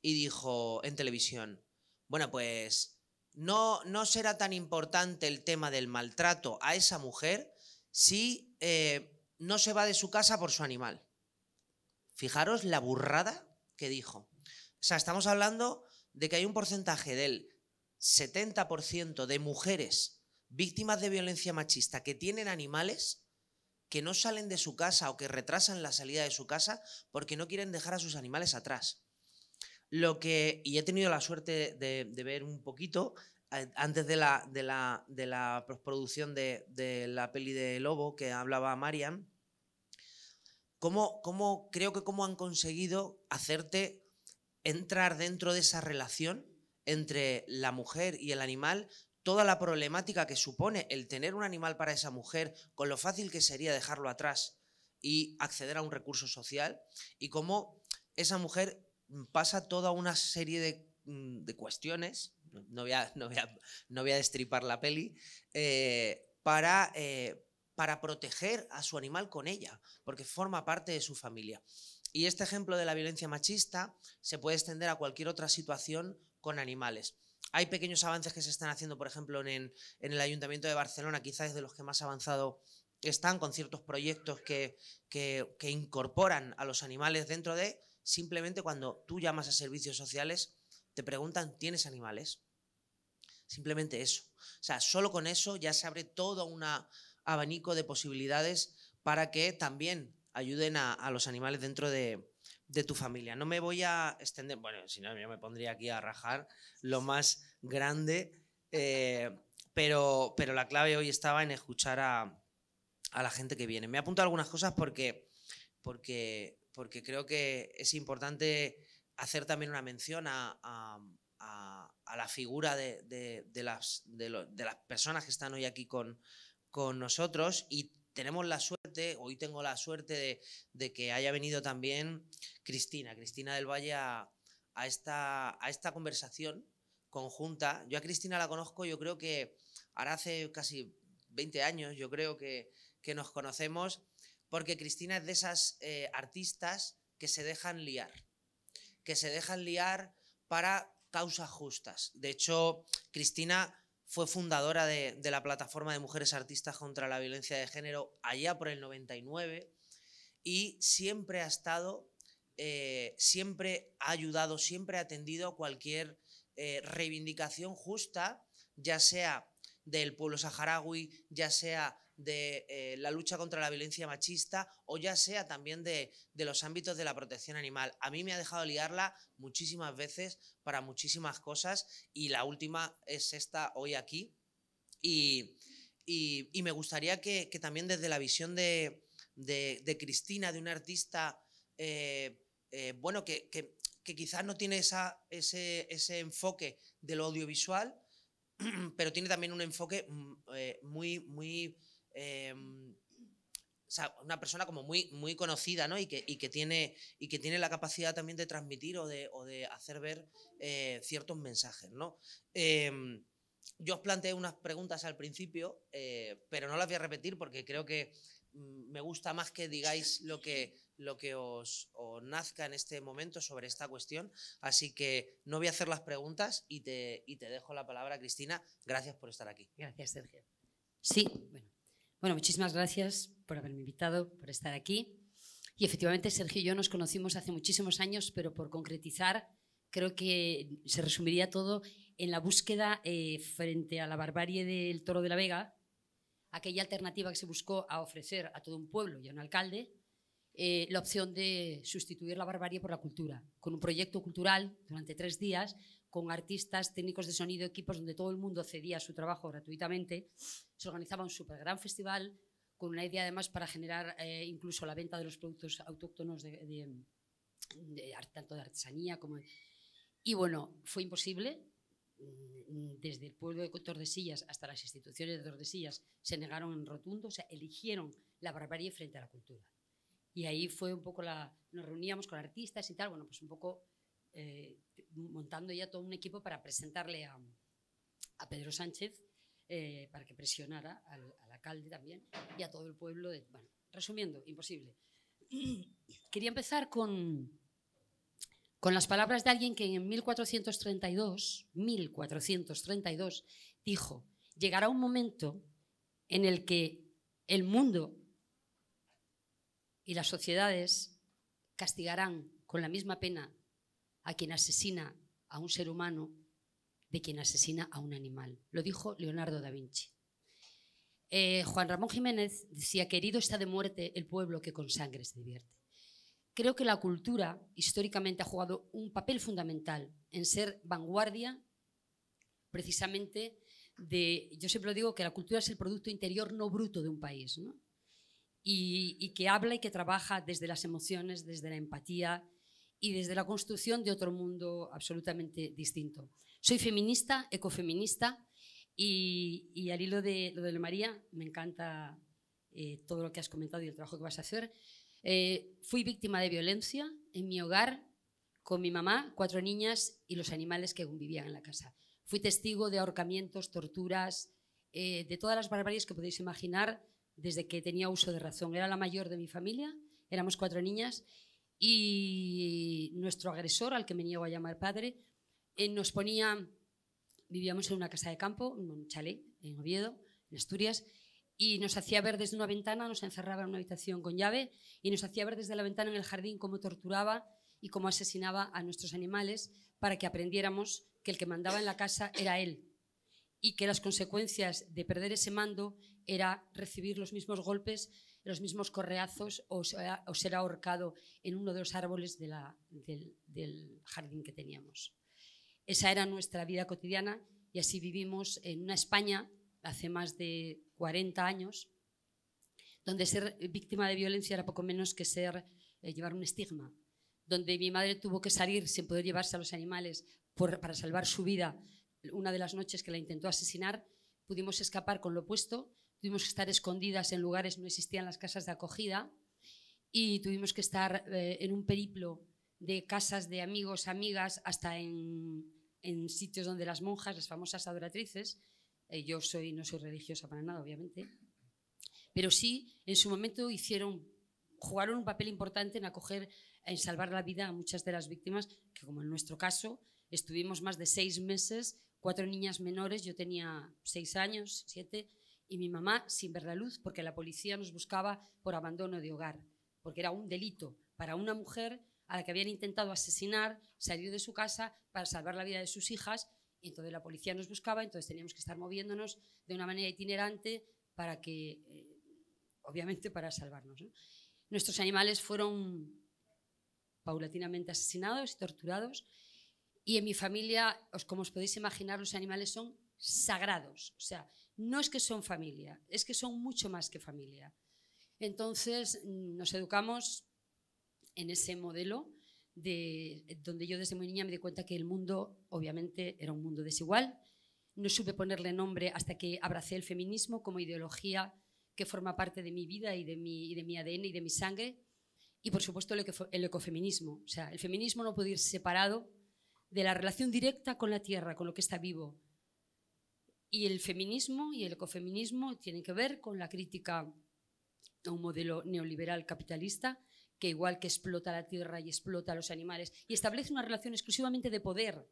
y dijo en televisión, bueno, pues no, no será tan importante el tema del maltrato a esa mujer si eh, no se va de su casa por su animal. Fijaros la burrada que dijo. O sea, estamos hablando de que hay un porcentaje del 70% de mujeres víctimas de violencia machista que tienen animales que no salen de su casa o que retrasan la salida de su casa porque no quieren dejar a sus animales atrás. Lo que, y he tenido la suerte de, ver un poquito antes de la, de la, de la producción de, de, la peli de Lobo que hablaba Marian, cómo, cómo, creo que cómo han conseguido hacerte entrar dentro de esa relación entre la mujer y el animal toda la problemática que supone el tener un animal para esa mujer, con lo fácil que sería dejarlo atrás y acceder a un recurso social, y cómo esa mujer pasa toda una serie de, mm, cuestiones, no voy, a, no, destripar la peli, eh, eh, para proteger a su animal con ella, porque forma parte de su familia. Y este ejemplo de la violencia machista se puede extender a cualquier otra situación con animales hay pequeños avances que se están haciendo, por ejemplo, en, el Ayuntamiento de Barcelona, quizás es de los que más avanzado están, con ciertos proyectos que, que, incorporan a los animales dentro de, simplemente cuando tú llamas a servicios sociales, te preguntan, ¿tienes animales? Simplemente eso. O sea, solo con eso ya se abre todo un abanico de posibilidades para que también ayuden a los animales dentro de, de tu familia. No me voy a extender, bueno, si no, yo me pondría aquí a rajar lo más grande, eh, pero, pero la clave hoy estaba en escuchar a, la gente que viene. Me apunto algunas cosas porque, porque, porque creo que es importante hacer también una mención a, la figura de, las, las personas que están hoy aquí con, con nosotros y tenemos la suerte, hoy tengo la suerte de, que haya venido también Cristina, Cristina del Valle a, esta, conversación conjunta. Yo a Cristina la conozco, yo creo que ahora hace casi 20 años, yo creo que, nos conocemos, porque Cristina es de esas eh, artistas que se dejan liar, que se dejan liar para causas justas. De hecho, Cristina fue fundadora de, la plataforma de mujeres artistas contra la violencia de género allá por el 99 y siempre ha estado, eh, siempre ha ayudado, siempre ha atendido a cualquier eh, reivindicación justa, ya sea del pueblo saharaui, ya sea de eh, la lucha contra la violencia machista o ya sea también de, los ámbitos de la protección animal. A mí me ha dejado liarla muchísimas veces para muchísimas cosas y la última es esta hoy aquí. Y, me gustaría que, también desde la visión de, Cristina, de una artista, eh, eh, bueno, que, que, quizás no tiene esa, ese, ese enfoque del audiovisual, pero tiene también un enfoque mm, muy, muy Em, una persona como muy, muy conocida, ¿no? Y que, tiene, y que tiene la capacidad también de transmitir o de, hacer ver eh, ciertos mensajes, ¿no? Em, yo os planteé unas preguntas al principio, eh, pero no las voy a repetir porque creo que mm, me gusta más que digáis lo que, lo que os, nazca en este momento sobre esta cuestión. Así que no voy a hacer las preguntas y te, y te dejo la palabra, Cristina. Gracias por estar aquí. Gracias, Sergio. Sí, bueno, bueno, muchísimas gracias por haberme invitado, por estar aquí. Y efectivamente, Sergio y yo nos conocimos hace muchísimos años, pero por concretizar, creo que se resumiría todo en la búsqueda eh, frente a la barbarie del Toro de la Vega, aquella alternativa que se buscó a ofrecer a todo un pueblo y a un alcalde, eh, la opción de sustituir la barbarie por la cultura, con un proyecto cultural durante tres días con artistas, técnicos de sonido, equipos donde todo el mundo cedía su trabajo gratuitamente. Se organizaba un súper gran festival con una idea además para generar eh, incluso la venta de los productos autóctonos de, tanto de artesanía como... Y bueno, fue imposible. Mm, desde el pueblo de Tordesillas hasta las instituciones de Tordesillas se negaron en rotundo, o sea, eligieron la barbarie frente a la cultura. Y ahí fue un poco la... Nos reuníamos con artistas y tal, bueno, pues un poco eh, montando ya todo un equipo para presentarle a, Pedro Sánchez eh, para que presionara al, alcalde también y a todo el pueblo. bueno, resumiendo, imposible. Quería empezar con, con las palabras de alguien que en 1432, 1432 dijo, llegará un momento en el que el mundo y las sociedades castigarán con la misma pena a quien asesina a un ser humano de quien asesina a un animal. Lo dijo Leonardo da Vinci. Eh, Juan Ramón Jiménez decía que herido está de muerte el pueblo que con sangre se divierte. Creo que la cultura históricamente ha jugado un papel fundamental en ser vanguardia precisamente de, yo siempre lo digo, que la cultura es el producto interior no bruto de un país, y, y que habla y que trabaja desde las emociones, desde la empatía, y desde la construcción de otro mundo absolutamente distinto. Soy feminista, ecofeminista y, al hilo de lo de María, me encanta eh, todo lo que has comentado y el trabajo que vas a hacer. Eh, fui víctima de violencia en mi hogar con mi mamá, cuatro niñas y los animales que vivían en la casa. Fui testigo de ahorcamientos, torturas, eh, de todas las barbaries que podéis imaginar desde que tenía uso de razón. Era la mayor de mi familia, éramos cuatro niñas y nuestro agresor, al que me niego a llamar padre, eh, nos ponía, vivíamos en una casa de campo, en un chalet, en Oviedo, en Asturias, y nos hacía ver desde una ventana, nos encerraba en una habitación con llave, y nos hacía ver desde la ventana en el jardín cómo torturaba y cómo asesinaba a nuestros animales para que aprendiéramos que el que mandaba en la casa era él y que las consecuencias de perder ese mando era recibir los mismos golpes los mismos correazos o, ser ahorcado en uno de los árboles del, jardín que teníamos. Esa era nuestra vida cotidiana y así vivimos en una España hace más de 40 años, donde ser víctima de violencia era poco menos que ser eh, llevar un estigma, donde mi madre tuvo que salir sin poder llevarse a los animales para salvar su vida una de las noches que la intentó asesinar, pudimos escapar con lo opuesto tuvimos que estar escondidas en lugares, no existían las casas de acogida y tuvimos que estar eh, en un periplo de casas de amigos, amigas, hasta en, en sitios donde las monjas, las famosas adoratrices, eh, yo soy, no soy religiosa para nada, obviamente, pero sí en su momento hicieron, jugaron un papel importante en acoger, en salvar la vida a muchas de las víctimas, que como en nuestro caso, estuvimos más de seis meses, cuatro niñas menores, yo tenía seis años, siete, y mi mamá sin ver la luz porque la policía nos buscaba por abandono de hogar, porque era un delito para una mujer a la que habían intentado asesinar, salir de su casa para salvar la vida de sus hijas, y entonces la policía nos buscaba, entonces teníamos que estar moviéndonos de una manera itinerante para que, eh, obviamente, para salvarnos. Nuestros animales fueron paulatinamente asesinados y torturados, y en mi familia, os, como os podéis imaginar, los animales son sagrados, o sea, no es que son familia, es que son mucho más que familia. Entonces mm, nos educamos en ese modelo de, donde yo desde muy niña me di cuenta que el mundo obviamente era un mundo desigual. No supe ponerle nombre hasta que abracé el feminismo como ideología que forma parte de mi vida y de mi, ADN y de mi sangre. Y por supuesto el, el ecofeminismo. O sea, el feminismo no puede ir separado de la relación directa con la tierra, con lo que está vivo, y el feminismo y el ecofeminismo tienen que ver con la crítica a un modelo neoliberal capitalista que igual que explota la tierra y explota a los animales y establece una relación exclusivamente de poder,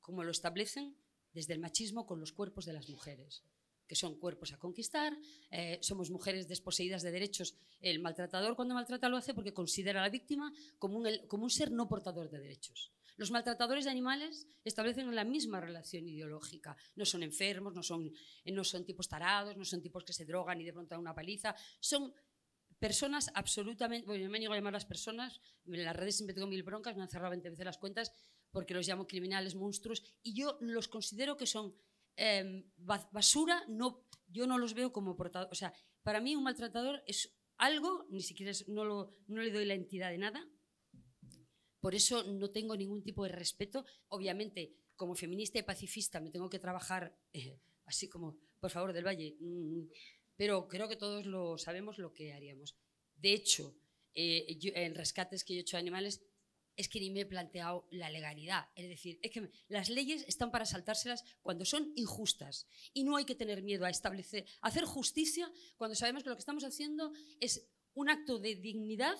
como lo establecen desde el machismo con los cuerpos de las mujeres, que son cuerpos a conquistar, eh, somos mujeres desposeídas de derechos, el maltratador cuando maltrata lo hace porque considera a la víctima como como un ser no portador de derechos. Los maltratadores de animales establecen la misma relación ideológica. No son enfermos, eh, no son, tipos tarados, no son tipos que se drogan y de pronto dan una paliza. Son personas absolutamente, bueno, yo me niego a las personas, en las redes siempre tengo mil broncas, me han cerrado 20 veces las cuentas porque los llamo criminales, monstruos, y yo los considero que son em, basura, no, yo no los veo como portadores, o sea, para mí un maltratador es algo, ni siquiera no, lo, no le doy la entidad de nada, por eso no tengo ningún tipo de respeto. Obviamente, como feminista y pacifista, me tengo que trabajar así como, por favor, del Valle. Mm, pero creo que todos lo sabemos lo que haríamos. De hecho, eh, en rescates que yo he hecho de animales, es que ni me he planteado la legalidad. Es decir, es que las leyes están para saltárselas cuando son injustas. Y no hay que tener miedo a establecer, a hacer justicia cuando sabemos que lo que estamos haciendo es un acto de dignidad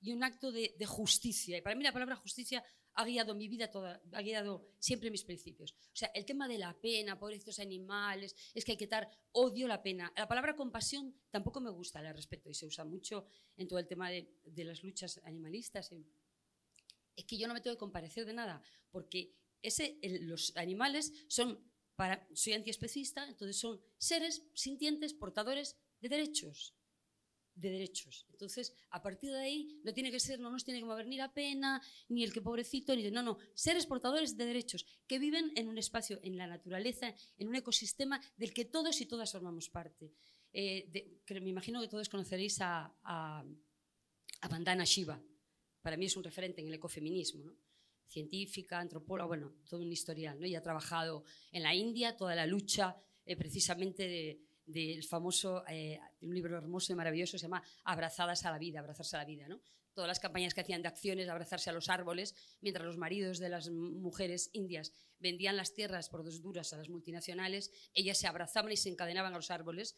y un acto de, justicia. Y para mí la palabra justicia ha guiado mi vida toda, ha guiado siempre mis principios. O sea, el tema de la pena, pobrecitos animales, es que hay que dar odio la pena. La palabra compasión tampoco me gusta, al respecto y se usa mucho en todo el tema de, las luchas animalistas. Eh, es que yo no me tengo que comparecer de nada, porque ese, los animales son, para, soy antiespecista, entonces son seres sintientes, portadores de derechos de derechos. Entonces, a partir de ahí, no tiene que ser, no nos tiene que mover ni la pena, ni el que pobrecito, ni no, no, ser exportadores de derechos que viven en un espacio, en la naturaleza, en un ecosistema del que todos y todas formamos parte. Eh, de, me imagino que todos conoceréis a, a, Shiva. Para mí es un referente en el ecofeminismo, científica, antropóloga, bueno, todo un historial, ¿no? Y ha trabajado en la India toda la lucha eh, precisamente de, del famoso, eh, un libro hermoso y maravilloso, se llama Abrazadas a la vida, abrazarse a la vida, ¿no? Todas las campañas que hacían de acciones, abrazarse a los árboles, mientras los maridos de las mujeres indias vendían las tierras por dos duras a las multinacionales, ellas se abrazaban y se encadenaban a los árboles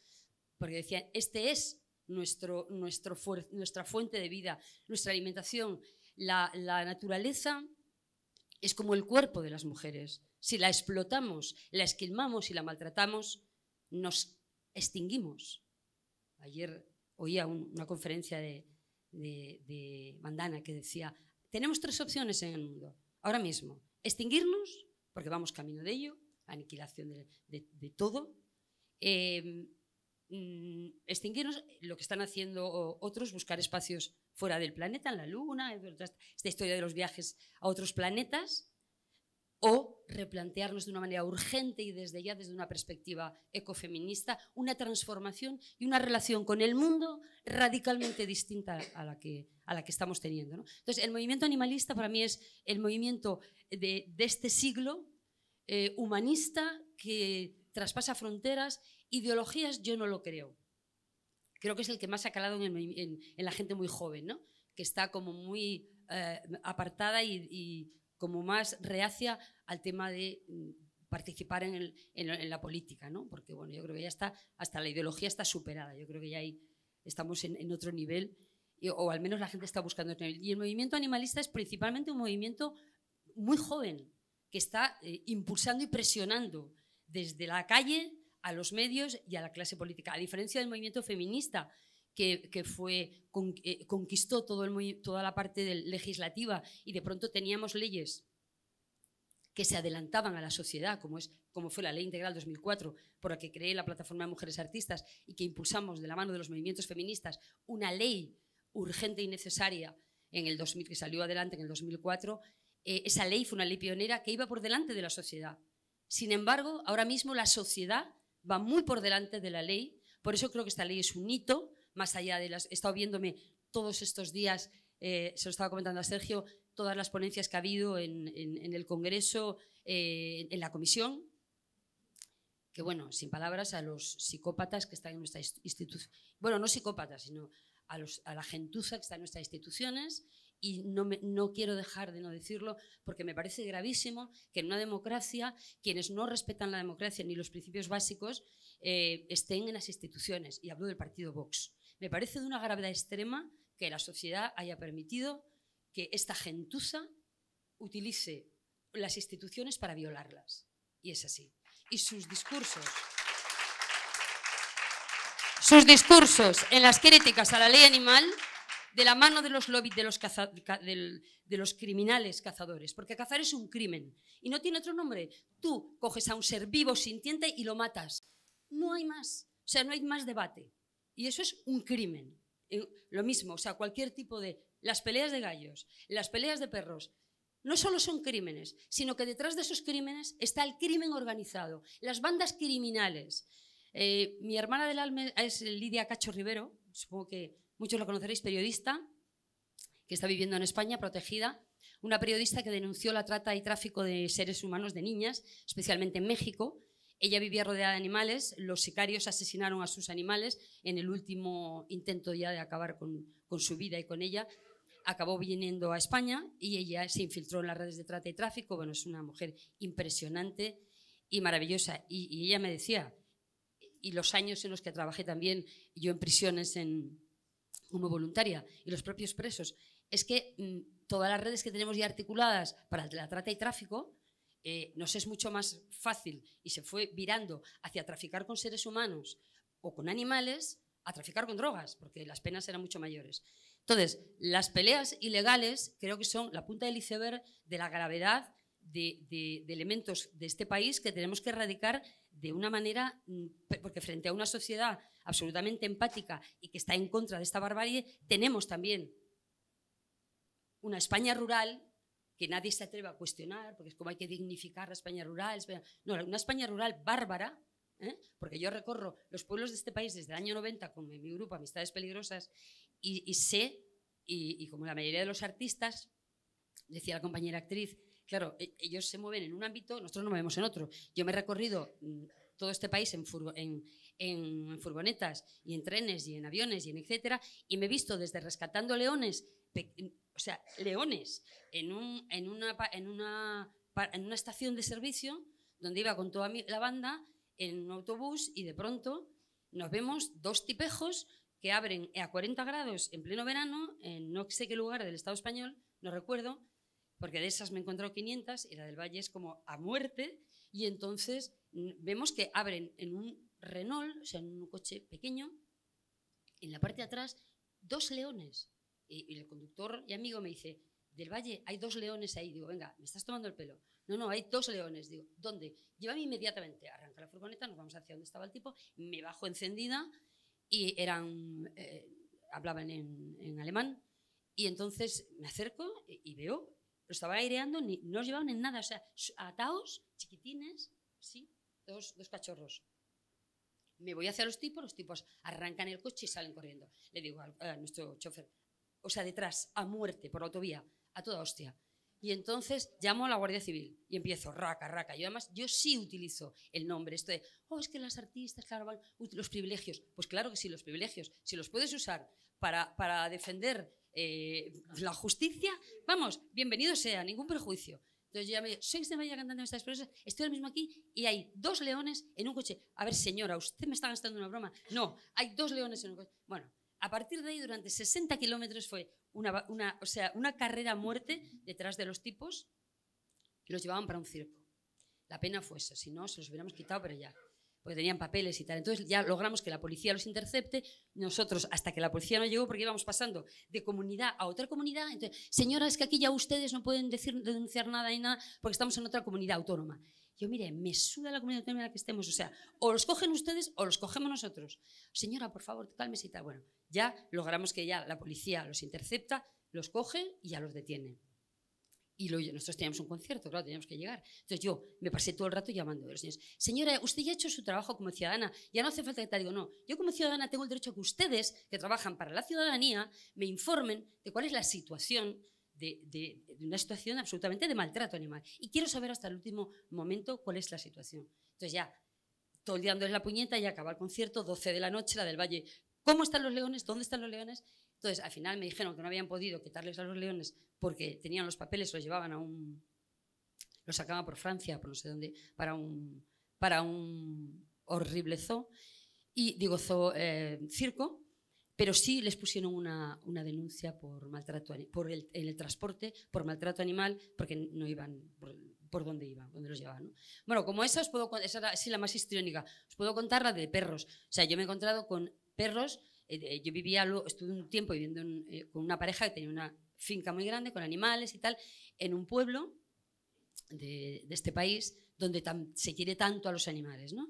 porque decían, este es nuestro, nuestro nuestra fuente de vida, nuestra alimentación. La, la naturaleza es como el cuerpo de las mujeres. Si la explotamos, la esquilmamos y la maltratamos, nos extinguimos. Ayer oía una conferencia de, de, Mandana que decía, tenemos tres opciones en el mundo, ahora mismo, extinguirnos, porque vamos camino de ello, aniquilación de, todo, eh, mm, extinguirnos, lo que están haciendo otros, buscar espacios fuera del planeta, en la Luna, esta historia de los viajes a otros planetas, o replantearnos de una manera urgente y desde ya, desde una perspectiva ecofeminista, una transformación y una relación con el mundo radicalmente distinta a la que, a la que estamos teniendo. Entonces, el movimiento animalista para mí es el movimiento de, este siglo eh, humanista que traspasa fronteras, ideologías, yo no lo creo. Creo que es el que más ha calado en, la gente muy joven, que está como muy eh, apartada y como más reacia al tema de mm, participar en, la política, ¿no? Porque, bueno, yo creo que ya está, hasta la ideología está superada, yo creo que ya estamos en, otro nivel, o al menos la gente está buscando otro nivel. Y el movimiento animalista es principalmente un movimiento muy joven, que está eh, impulsando y presionando desde la calle a los medios y a la clase política, a diferencia del movimiento feminista, que, fue, eh, conquistó toda la parte legislativa y de pronto teníamos leyes que se adelantaban a la sociedad, como, es, como fue la Ley Integral 2004, por la que creé la Plataforma de Mujeres Artistas y que impulsamos de la mano de los movimientos feministas una ley urgente y necesaria en el 2000, que salió adelante en el 2004, eh, esa ley fue una ley pionera que iba por delante de la sociedad. Sin embargo, ahora mismo la sociedad va muy por delante de la ley, por eso creo que esta ley es un hito, más allá de las... He estado viéndome todos estos días, eh, se lo estaba comentando a Sergio, todas las ponencias que ha habido en, el Congreso, eh, en la Comisión, que bueno, sin palabras, a los psicópatas que están en nuestras instituciones. bueno, no psicópatas, sino a, los, a la gentuza que está en nuestras instituciones y no, me, no, quiero dejar de no decirlo porque me parece gravísimo que en una democracia quienes no respetan la democracia ni los principios básicos eh, estén en las instituciones. Y hablo del partido Vox. Me parece de una gravedad extrema que la sociedad haya permitido que esta gentuza utilice las instituciones para violarlas. Y es así. Y sus discursos. Sus discursos en las críticas a la ley animal de la mano de los lobbies de los, de los criminales cazadores, porque cazar es un crimen y no tiene otro nombre. Tú coges a un ser vivo sintiente y lo matas. No hay más, o sea, no hay más debate. Y eso es un crimen. Eh, lo mismo, o sea, cualquier tipo de... Las peleas de gallos, las peleas de perros, no solo son crímenes, sino que detrás de esos crímenes está el crimen organizado, las bandas criminales. Eh, mi hermana del alma es Lidia Cacho Rivero, supongo que muchos la conoceréis, periodista, que está viviendo en España, protegida, una periodista que denunció la trata y tráfico de seres humanos de niñas, especialmente en México, ella vivía rodeada de animales, los sicarios asesinaron a sus animales en el último intento ya de acabar con, su vida y con ella. Acabó viniendo a España y ella se infiltró en las redes de trata y tráfico. Bueno, es una mujer impresionante y maravillosa. Y, ella me decía, y los años en los que trabajé también yo en prisiones en, como voluntaria y los propios presos, es que mm, todas las redes que tenemos ya articuladas para la trata y tráfico, eh, nos es mucho más fácil y se fue virando hacia traficar con seres humanos o con animales a traficar con drogas, porque las penas eran mucho mayores. Entonces, las peleas ilegales creo que son la punta del iceberg de la gravedad de, elementos de este país que tenemos que erradicar de una manera, mm, porque frente a una sociedad absolutamente empática y que está en contra de esta barbarie, tenemos también una España rural que nadie se atreva a cuestionar, porque es como hay que dignificar la España rural. No, una España rural bárbara, ¿eh? porque yo recorro los pueblos de este país desde el año 90 con mi grupo Amistades Peligrosas y, sé, y, como la mayoría de los artistas, decía la compañera actriz, claro, e, ellos se mueven en un ámbito, nosotros nos movemos en otro. Yo me he recorrido mm, todo este país en, en, en, furgonetas y en trenes y en aviones y en etcétera, y me he visto desde rescatando leones o sea, leones, en, en, una, en, una, una estación de servicio donde iba con toda la banda en un autobús y de pronto nos vemos dos tipejos que abren a 40 grados en pleno verano, en no sé qué lugar del Estado español, no recuerdo, porque de esas me he encontrado 500 y la del Valle es como a muerte, y entonces vemos que abren en un Renault, o sea, en un coche pequeño, en la parte de atrás, dos leones. Y, el conductor y amigo me dice, del Valle, hay dos leones ahí. Digo, venga, me estás tomando el pelo. No, no, hay dos leones. Digo, ¿dónde? Llévame inmediatamente. Arranca la furgoneta, nos vamos hacia donde estaba el tipo, me bajo encendida y eran, eh, hablaban en, alemán. Y entonces me acerco y, veo, lo estaba aireando, no llevaban en nada. O sea, ataos, chiquitines, sí, dos, cachorros. Me voy hacia los tipos, los tipos arrancan el coche y salen corriendo. Le digo a, a nuestro chofer, o sea, detrás, a muerte, por la autovía, a toda hostia. Y entonces llamo a la Guardia Civil y empiezo, raca, raca. Yo además, yo sí utilizo el nombre, esto de, oh, es que las artistas, claro, los privilegios. Pues claro que sí, los privilegios. Si los puedes usar para, para defender eh, la justicia, vamos, bienvenido sea, ningún perjuicio. Entonces yo ya me digo, se de vaya cantando estas expresiones? estoy ahora mismo aquí y hay dos leones en un coche. A ver, señora, usted me está gastando una broma. No, hay dos leones en un coche. Bueno, a partir de ahí, durante 60 kilómetros fue una, una, o sea, una carrera a muerte detrás de los tipos. que Los llevaban para un circo. La pena fue eso si no, se los hubiéramos quitado, pero ya porque tenían papeles y tal. Entonces ya logramos que la policía los intercepte, nosotros hasta que la policía no llegó porque íbamos pasando de comunidad a otra comunidad. Entonces, señora, es que aquí ya ustedes no pueden decir, denunciar nada y nada porque estamos en otra comunidad autónoma. Yo, mire, me suda la comunidad autónoma en la que estemos, o sea, o los cogen ustedes o los cogemos nosotros. Señora, por favor, cálmese y tal. Bueno, ya logramos que ya la policía los intercepta, los coge y ya los detiene. Y nosotros teníamos un concierto, claro, teníamos que llegar. Entonces yo me pasé todo el rato llamando a los niños. Señora, usted ya ha hecho su trabajo como ciudadana, ya no hace falta que te digo, no, yo como ciudadana tengo el derecho a que ustedes, que trabajan para la ciudadanía, me informen de cuál es la situación de, una situación absolutamente de maltrato animal. Y quiero saber hasta el último momento cuál es la situación. Entonces ya, todo el día dándoles la puñeta, y acaba el concierto, 12 de la noche, la del Valle ¿Cómo están los leones? ¿Dónde están los leones? Entonces, al final me dijeron que no habían podido quitarles a los leones porque tenían los papeles, los llevaban a un... los sacaban por Francia, por no sé dónde, para un, para un horrible zoo, y, digo, zoo, eh, circo, pero sí les pusieron una, denuncia por maltrato por el, en el transporte, por maltrato animal, porque no iban por, dónde iban, dónde los llevaban. Bueno, como esa os puedo esa es la más histriónica, os puedo contar la de perros. O sea, yo me he encontrado con perros. Eh, yo vivía, estuve un tiempo viviendo eh, con una pareja que tenía una finca muy grande con animales y tal, en un pueblo de, este país donde se quiere tanto a los animales, ¿no?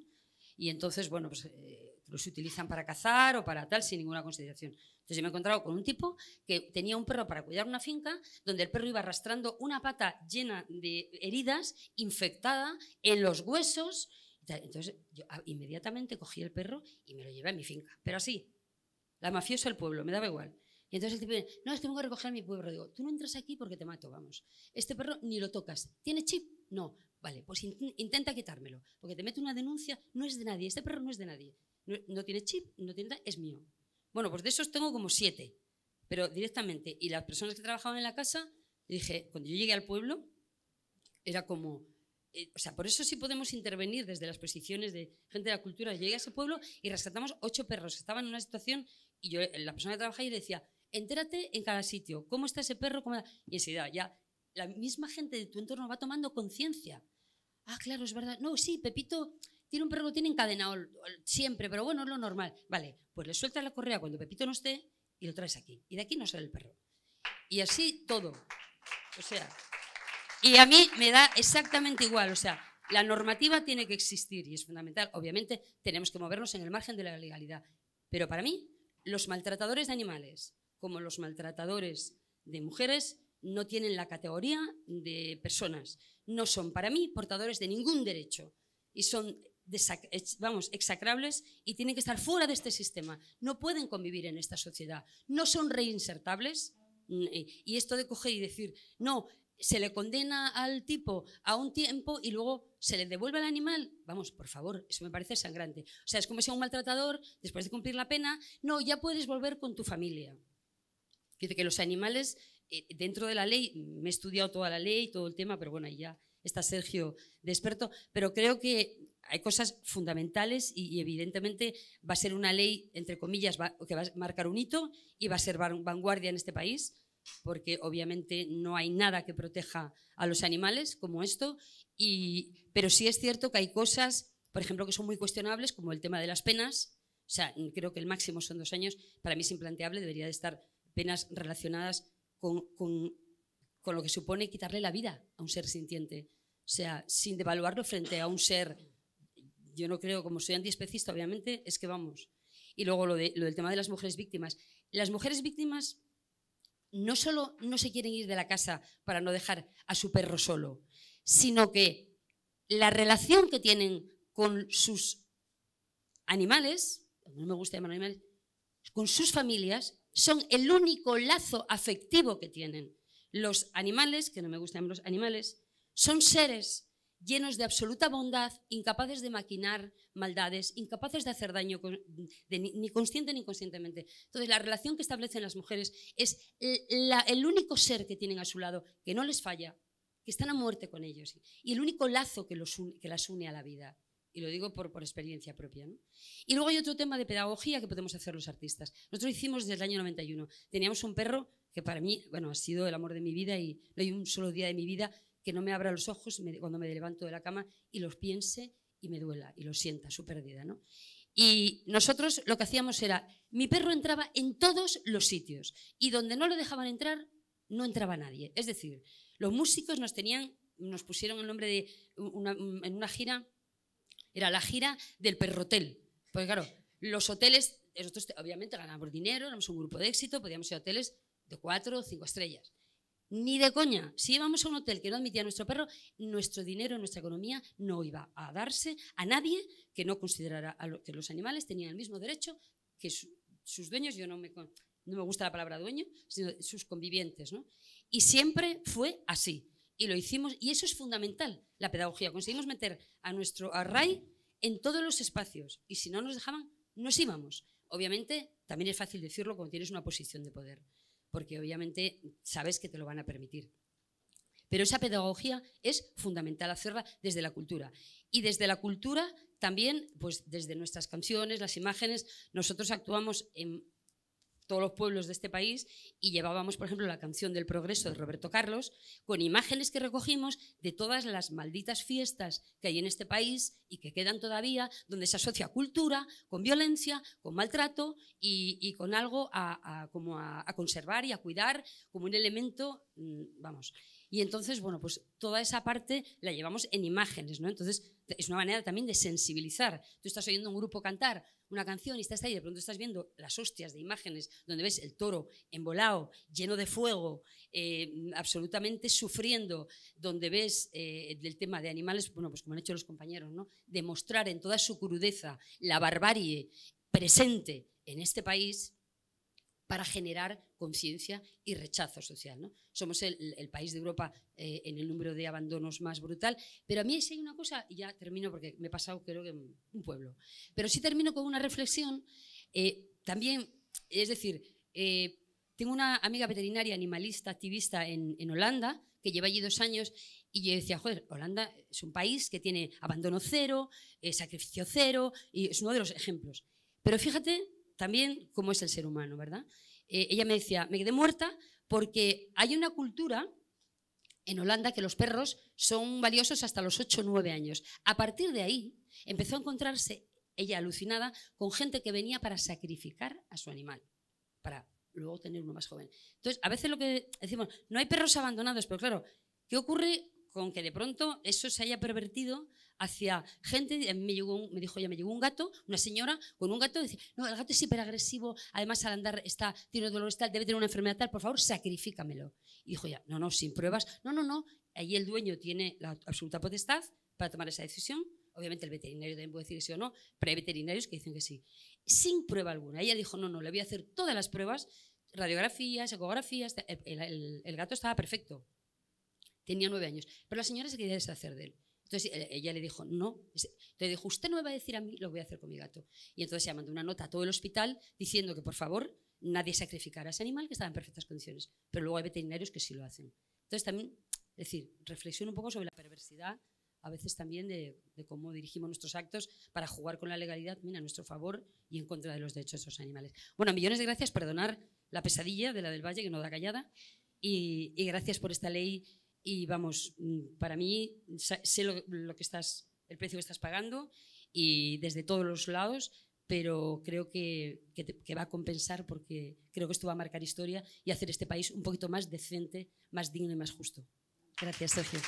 Y entonces, bueno, pues eh, los utilizan para cazar o para tal sin ninguna consideración. Entonces yo me he encontrado con un tipo que tenía un perro para cuidar una finca donde el perro iba arrastrando una pata llena de heridas, infectada, en los huesos, entonces, yo ah, inmediatamente cogí el perro y me lo llevé a mi finca. Pero así, la mafiosa del pueblo, me daba igual. Y entonces el tipo dice, no, es que tengo que recoger a mi pueblo. Digo, tú no entras aquí porque te mato, vamos. Este perro ni lo tocas. ¿Tiene chip? No. Vale, pues intenta quitármelo. Porque te mete una denuncia, no es de nadie. Este perro no es de nadie. No, tiene chip, no tiene es mío. Bueno, pues de esos tengo como siete. Pero directamente. Y las personas que trabajaban en la casa, dije, cuando yo llegué al pueblo, era como, eh, o sea, por eso sí podemos intervenir desde las posiciones de gente de la cultura. llegué a ese pueblo y rescatamos ocho perros que estaban en una situación y yo, eh, la persona que trabajaba y le decía, entérate en cada sitio, cómo está ese perro, cómo... y enseguida ya la misma gente de tu entorno va tomando conciencia. Ah, claro, es verdad. No, sí, Pepito tiene un perro lo tiene encadenado siempre, pero bueno, es lo normal. Vale, pues le sueltas la correa cuando Pepito no esté y lo traes aquí. Y de aquí no sale el perro. Y así todo. O sea, y a mí me da exactamente igual, o sea, la normativa tiene que existir y es fundamental. Obviamente tenemos que movernos en el margen de la legalidad, pero para mí los maltratadores de animales, como los maltratadores de mujeres, no tienen la categoría de personas. No son para mí portadores de ningún derecho y son vamos, exacrables y tienen que estar fuera de este sistema. No pueden convivir en esta sociedad. No son reinsertables. Mm, eh, y esto de coger y decir, no, se le condena al tipo a un tiempo y luego se le devuelve al animal. Vamos, por favor, eso me parece sangrante. O sea, es como si a un maltratador, después de cumplir la pena, no, ya puedes volver con tu familia. Dice que los animales, eh, dentro de la ley, me he estudiado toda la ley, todo el tema, pero bueno, ahí ya está Sergio de pero creo que hay cosas fundamentales y, evidentemente va a ser una ley, entre comillas, que va a marcar un hito y va a ser vanguardia en este país porque obviamente no hay nada que proteja a los animales como esto, pero sí es cierto que hay cosas, por ejemplo, que son muy cuestionables, como el tema de las penas, o sea, creo que el máximo son dos años, para mí es implanteable, debería de estar penas relacionadas con, lo que supone quitarle la vida a un ser sintiente, o sea, sin devaluarlo frente a un ser, yo no creo, como soy antiespecista, obviamente, es que vamos. Y luego lo, lo del tema de las mujeres víctimas. Las mujeres víctimas no solo no se quieren ir de la casa para no dejar a su perro solo, sino que la relación que tienen con sus animales, no me gusta llamar animales, con sus familias, son el único lazo afectivo que tienen. Los animales, que no me gustan los animales, son seres llenos de absoluta bondad, incapaces de maquinar maldades, incapaces de hacer daño ni, consciente ni inconscientemente. Entonces, la relación que establecen las mujeres es el, único ser que tienen a su lado, que no les falla, que están a muerte con ellos, y el único lazo que, los las une a la vida. Y lo digo por, experiencia propia. Y luego hay otro tema de pedagogía que podemos hacer los artistas. Nosotros lo hicimos desde el año 91. Teníamos un perro que para mí, bueno, ha sido el amor de mi vida y no hay un solo día de mi vida que no me abra los ojos cuando me levanto de la cama y los piense y me duela y lo sienta, su pérdida, ¿no? Y nosotros lo que hacíamos era, mi perro entraba en todos los sitios y donde no lo dejaban entrar, no entraba nadie. Es decir, los músicos nos tenían, nos pusieron el nombre de, en una gira, era la gira del perrotel. Porque claro, los hoteles, nosotros obviamente ganábamos dinero, éramos un grupo de éxito, podíamos ir a hoteles de cuatro o cinco estrellas. Ni de coña. Si íbamos a un hotel que no admitía a nuestro perro, nuestro dinero, nuestra economía no iba a darse a nadie que no considerara que los animales tenían el mismo derecho que sus dueños. Yo no me, gusta la palabra dueño, sino sus convivientes. Y siempre fue así. Y lo hicimos, y eso es fundamental, la pedagogía. Conseguimos meter a nuestro array en todos los espacios. Y si no nos dejaban, nos íbamos. Obviamente, también es fácil decirlo cuando tienes una posición de poder porque obviamente sabes que te lo van a permitir. Pero esa pedagogía es fundamental hacerla desde la cultura. Y desde la cultura también, pues desde nuestras canciones, las imágenes, nosotros actuamos en todos los pueblos de este país y llevábamos, por ejemplo, la canción del progreso de Roberto Carlos con imágenes que recogimos de todas las malditas fiestas que hay en este país y que quedan todavía, donde se asocia cultura con violencia, con maltrato y, con algo a, como a, conservar y a cuidar como un elemento, mm, vamos. Y entonces, bueno, pues toda esa parte la llevamos en imágenes, ¿no? Entonces es una manera también de sensibilizar. Tú estás oyendo un grupo cantar una canción y estás ahí de pronto estás viendo las hostias de imágenes donde ves el toro envolado lleno de fuego, eh, absolutamente sufriendo, donde ves del eh, el tema de animales, bueno, pues como han hecho los compañeros, ¿no? Demostrar en toda su crudeza la barbarie presente en este país, para generar conciencia y rechazo social. ¿no? Somos el, país de Europa eh, en el número de abandonos más brutal, pero a mí sí hay una cosa, y ya termino porque me he pasado creo que un pueblo, pero sí termino con una reflexión, eh, también, es decir, eh, tengo una amiga veterinaria animalista, activista en, Holanda, que lleva allí dos años, y yo decía, joder, Holanda es un país que tiene abandono cero, sacrificio cero, y es uno de los ejemplos. Pero fíjate también cómo es el ser humano, ¿verdad? Eh, ella me decía, me quedé muerta porque hay una cultura en Holanda que los perros son valiosos hasta los 8 o 9 años. A partir de ahí empezó a encontrarse ella alucinada con gente que venía para sacrificar a su animal, para luego tener uno más joven. Entonces, a veces lo que decimos, no hay perros abandonados, pero claro, ¿qué ocurre con que de pronto eso se haya pervertido hacia gente. Eh, me, llegó un, me dijo, ya me llegó un gato, una señora con un gato, dice, no, el gato es agresivo, además al andar está, tiene un dolor tal, debe tener una enfermedad tal, por favor, sacrifícamelo. Y dijo ya, no, no, sin pruebas, no, no, no, ahí el dueño tiene la absoluta potestad para tomar esa decisión. Obviamente el veterinario también puede decir que sí o no, pero hay veterinarios que dicen que sí. Sin prueba alguna. Ella dijo, no, no, le voy a hacer todas las pruebas, radiografías, ecografías. el gato estaba perfecto. Tenía nueve años. Pero la señora se quería deshacer de él. Entonces e, ella le dijo, no. le dijo, usted no me va a decir a mí, lo voy a hacer con mi gato. Y entonces ella mandó una nota a todo el hospital diciendo que por favor nadie sacrificara a ese animal que estaba en perfectas condiciones. Pero luego hay veterinarios que sí lo hacen. Entonces también, es decir, reflexiona un poco sobre la perversidad a veces también de, cómo dirigimos nuestros actos para jugar con la legalidad, mira, a nuestro favor y en contra de los derechos de esos animales. Bueno, millones de gracias, perdonar la pesadilla de la del Valle que no da callada y, y gracias por esta ley y vamos, mm, para mí sé lo, que estás, el precio que estás pagando y desde todos los lados, pero creo que, va a compensar porque creo que esto va a marcar historia y hacer este país un poquito más decente, más digno y más justo. Gracias, Sergio.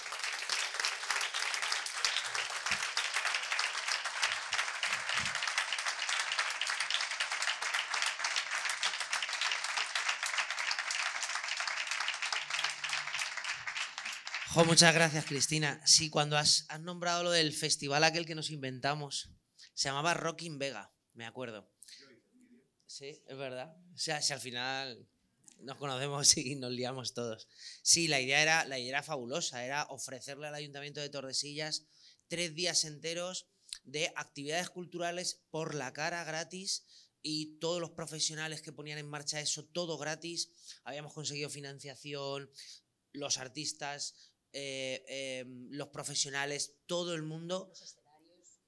muchas gracias, Cristina. Sí, cuando has, nombrado lo del festival aquel que nos inventamos, se llamaba Rocking Vega, me acuerdo. Sí, es verdad. O sea, si al final nos conocemos y nos liamos todos. Sí, la idea era, la idea era fabulosa, era ofrecerle al Ayuntamiento de Tordesillas tres días enteros de actividades culturales por la cara gratis y todos los profesionales que ponían en marcha eso, todo gratis. Habíamos conseguido financiación, los artistas, eh, em, los profesionales, todo el mundo. Los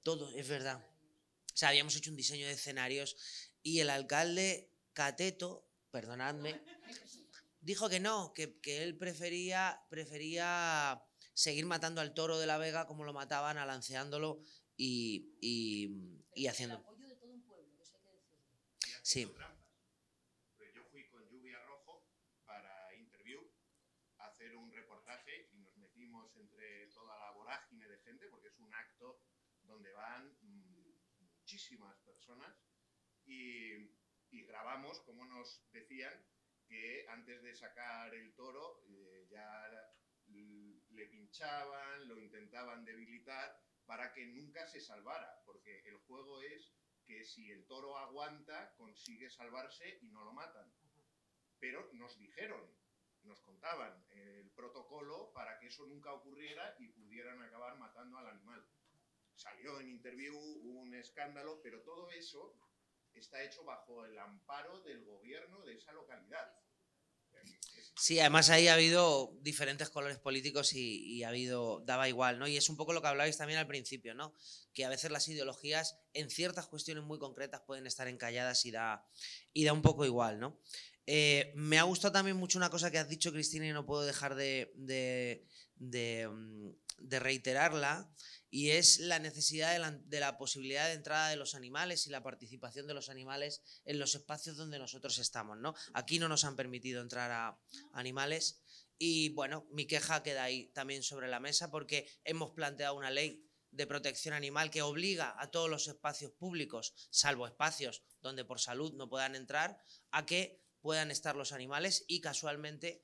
Todo, es verdad. O sea, habíamos hecho un diseño de escenarios y el alcalde Cateto, perdonadme, dijo que no, que, él prefería, prefería seguir matando al toro de la Vega como lo mataban, alanceándolo y, y, haciendo. Sí. y, grabamos, como nos decían, que antes de sacar el toro eh, ya le pinchaban, lo intentaban debilitar para que nunca se salvara, porque el juego es que si el toro aguanta, consigue salvarse y no lo matan. Pero nos dijeron, nos contaban el protocolo para que eso nunca ocurriera y pudieran acabar matando al animal salió en interview, un escándalo, pero todo eso está hecho bajo el amparo del gobierno de esa localidad. Sí, además ahí ha habido diferentes colores políticos y, ha habido, daba igual, ¿no? Y es un poco lo que hablabais también al principio, ¿no? Que a veces las ideologías en ciertas cuestiones muy concretas pueden estar encalladas y da, y da un poco igual, ¿no? Eh, me ha gustado también mucho una cosa que has dicho, Cristina, y no puedo dejar de, Mm, de, reiterarla y es la necesidad de la, posibilidad de entrada de los animales y la participación de los animales en los espacios donde nosotros estamos. ¿no? Aquí no nos han permitido entrar a animales y bueno, mi queja queda ahí también sobre la mesa porque hemos planteado una ley de protección animal que obliga a todos los espacios públicos, salvo espacios donde por salud no puedan entrar, a que puedan estar los animales y casualmente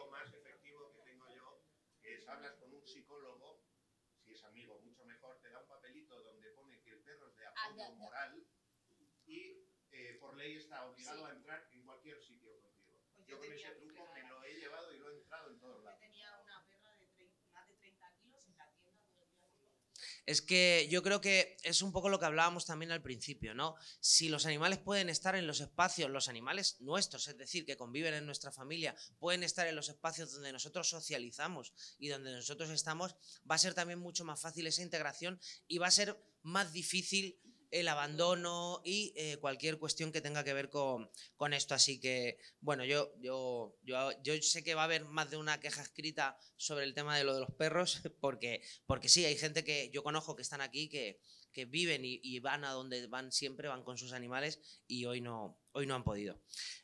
es que yo creo que es un poco lo que hablábamos también al principio, ¿no? Si los animales pueden estar en los espacios, los animales nuestros, es decir, que conviven en nuestra familia, pueden estar en los espacios donde nosotros socializamos y donde nosotros estamos, va a ser también mucho más fácil esa integración y va a ser más difícil el abandono y eh, cualquier cuestión que tenga que ver con, esto. Así que, bueno, yo, yo, yo, sé que va a haber más de una queja escrita sobre el tema de lo de los perros, porque, porque sí, hay gente que yo conozco que están aquí, que, que viven y, van a donde van siempre, van con sus animales y hoy no, hoy no han podido.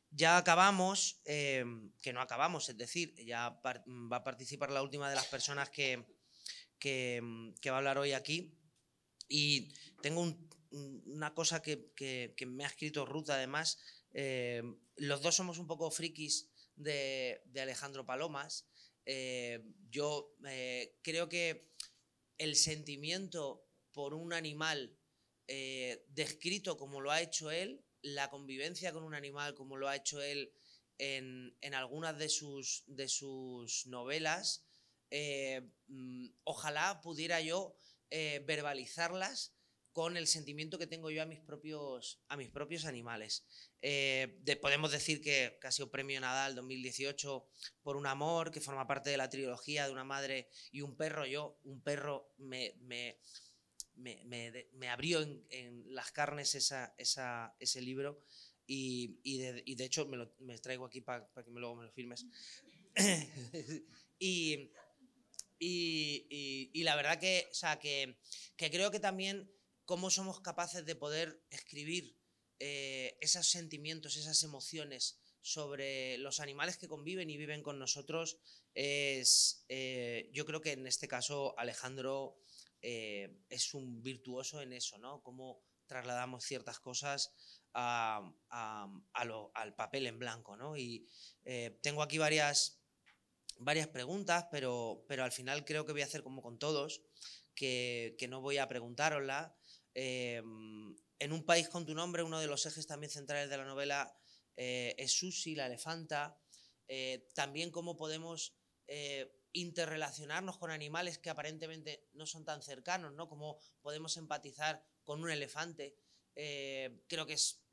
Ya acabamos, eh, que no acabamos, es decir, ya va a participar la última de las personas que, que, que va a hablar hoy aquí. Y tengo un una cosa que, me ha escrito Ruth, además, eh, los dos somos un poco frikis de, Alejandro Palomas. Eh, yo eh, creo que el sentimiento por un animal descrito como lo ha hecho él, la convivencia con un animal como lo ha hecho él en, algunas de sus, de sus novelas, mm, ojalá pudiera yo verbalizarlas con el sentimiento que tengo yo a mis propios, a mis propios animales. Eh, podemos decir que, casi ha sido premio Nadal 2018 por un amor que forma parte de la trilogía de una madre y un perro. Yo, un perro, me, me, me, abrió en, las carnes esa, esa, ese libro y, y, de, hecho me lo traigo aquí para que luego me lo firmes. y, y, la verdad que, o sea, que, que creo que también cómo somos capaces de poder escribir eh, esos sentimientos, esas emociones sobre los animales que conviven y viven con nosotros, eh, yo creo que en este caso Alejandro eh, es un virtuoso en eso, ¿no? Cómo trasladamos ciertas cosas al papel en blanco, ¿no? Y tengo aquí varias, varias preguntas, pero, pero al final creo que voy a hacer como con todos, que, que no voy a preguntárosla, Em, en un país con tu nombre, uno de los ejes también centrales de la novela eh, es Susi, la elefanta. Eh, también cómo podemos eh, interrelacionarnos con animales que aparentemente no son tan cercanos, ¿no? Cómo podemos empatizar con un elefante. creo que es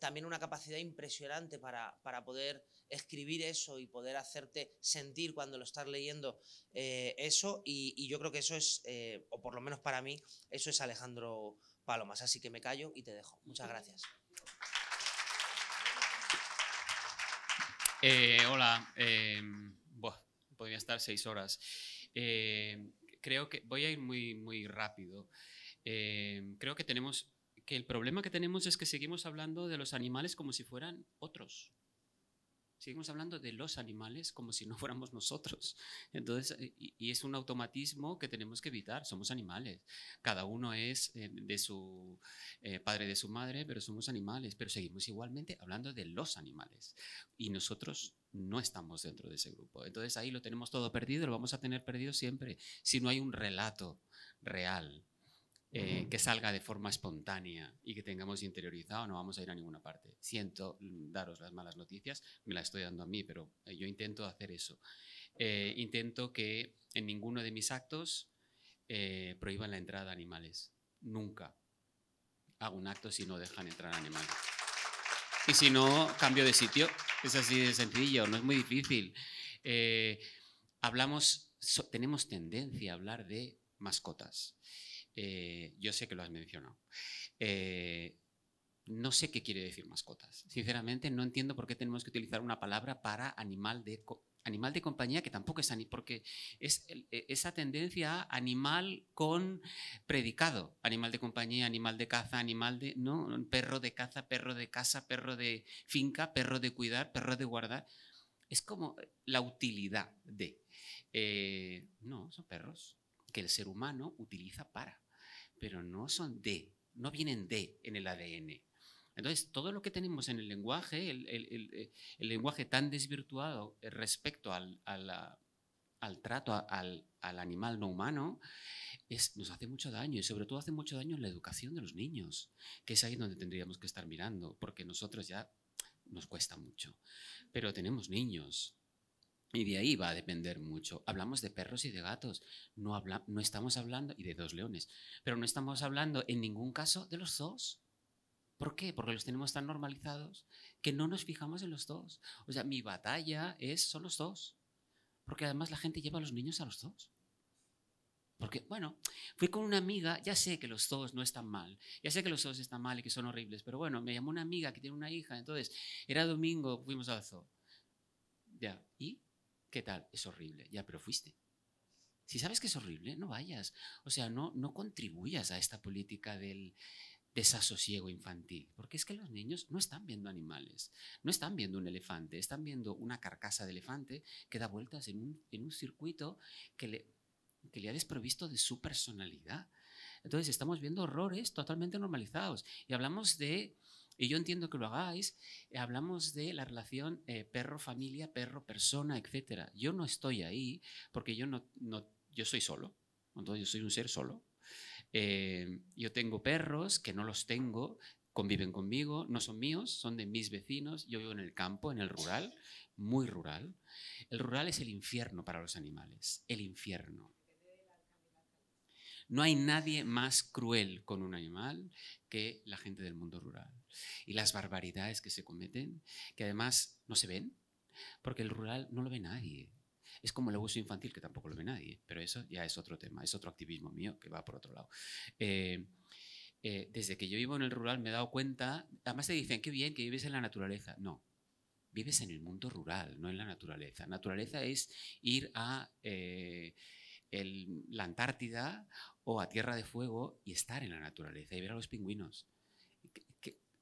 también una capacidad impresionante para, para poder escribir eso y poder hacerte sentir cuando lo estás leyendo eh, eso. Y, yo creo que eso es, eh, o por lo menos para mí, eso es Alejandro Palomas. Así que me callo y te dejo. Muchas gracias. Eh, hola, podría estar seis horas. creo que voy a ir muy, muy rápido. creo que tenemos que el problema que tenemos es que seguimos hablando de los animales como si fueran otros seguimos hablando de los animales como si no fuéramos nosotros. Entonces, eh, y, es un automatismo que tenemos que evitar, somos animales. Cada uno es eh, de su eh, padre, de su madre, pero somos animales, pero seguimos igualmente hablando de los animales. Y nosotros no estamos dentro de ese grupo. Entonces ahí lo tenemos todo perdido, lo vamos a tener perdido siempre, si no hay un relato real eh, que salga de forma espontánea y que tengamos interiorizado, no vamos a ir a ninguna parte. Siento mm, daros las malas noticias, me las estoy dando a mí, pero eh, yo intento hacer eso. Eh, intento que en ninguno de mis actos prohíban la entrada de animales. Nunca hago un acto si no dejan entrar animales. Y si no, cambio de sitio. Es así de sencillo, no es muy difícil. hablamos, tenemos tendencia a hablar de mascotas. Eh, yo sé que lo has mencionado. Eh, no sé qué quiere decir mascotas. Sinceramente, no entiendo por qué tenemos que utilizar una palabra para animal de, animal de compañía, que tampoco es animal, porque es e, esa tendencia animal con predicado. Animal de compañía, animal de caza, animal de... No, perro de caza, perro de casa, perro de finca, perro de cuidar, perro de guardar. Es como la utilidad de... Eh, no, son perros que el ser humano utiliza para pero no son D, no vienen D en el ADN. Entonces, todo lo que tenemos en el lenguaje, el, el, el, eh, lenguaje tan desvirtuado eh, respecto al, al trato al, al, animal no humano, es, nos hace mucho daño y sobre todo hace mucho daño en la educación de los niños, que es ahí donde tendríamos que estar mirando, porque nosotros ya nos cuesta mucho. Pero tenemos niños, y de ahí va a depender mucho. Hablamos de perros y de gatos, no, habla, no estamos hablando, y de dos leones, pero no estamos hablando en ningún caso de los dos. ¿Por qué? Porque los tenemos tan normalizados que no nos fijamos en los dos. O sea, mi batalla es, son los dos. Porque además la gente lleva a los niños a los dos. Porque, bueno, fui con una amiga, ya sé que los dos no están mal, ya sé que los dos están mal y que son horribles, pero bueno, me llamó una amiga que tiene una hija, entonces era domingo, fuimos al zoo. Ya, ¿y? ¿qué tal? Es horrible. Ya, pero fuiste. Si sabes que es horrible, no vayas. O sea, no, no contribuyas a esta política del desasosiego infantil, porque es que los niños no están viendo animales, no están viendo un elefante, están viendo una carcasa de elefante que da vueltas en un, circuito que le, que le ha desprovisto de su personalidad. Entonces estamos viendo horrores totalmente normalizados y hablamos de y yo entiendo que lo hagáis. Eh, hablamos de la relación eh, perro-familia, perro-persona, etc. Yo no estoy ahí porque yo, no, no, yo soy solo. Entonces yo soy un ser solo. Eh, yo tengo perros que no los tengo, conviven conmigo, no son míos, son de mis vecinos. Yo vivo en el campo, en el rural, muy rural. El rural es el infierno para los animales, el infierno. No hay nadie más cruel con un animal que la gente del mundo rural. Y las barbaridades que se cometen, que además no se ven, porque el rural no lo ve nadie. Es como el abuso infantil, que tampoco lo ve nadie, pero eso ya es otro tema, es otro activismo mío que va por otro lado. Eh, eh, desde que yo vivo en el rural me he dado cuenta, además te dicen, qué bien que vives en la naturaleza. No, vives en el mundo rural, no en la naturaleza. Naturaleza es ir a... Eh, la Antártida o a Tierra de Fuego y estar en la naturaleza y ver a los pingüinos.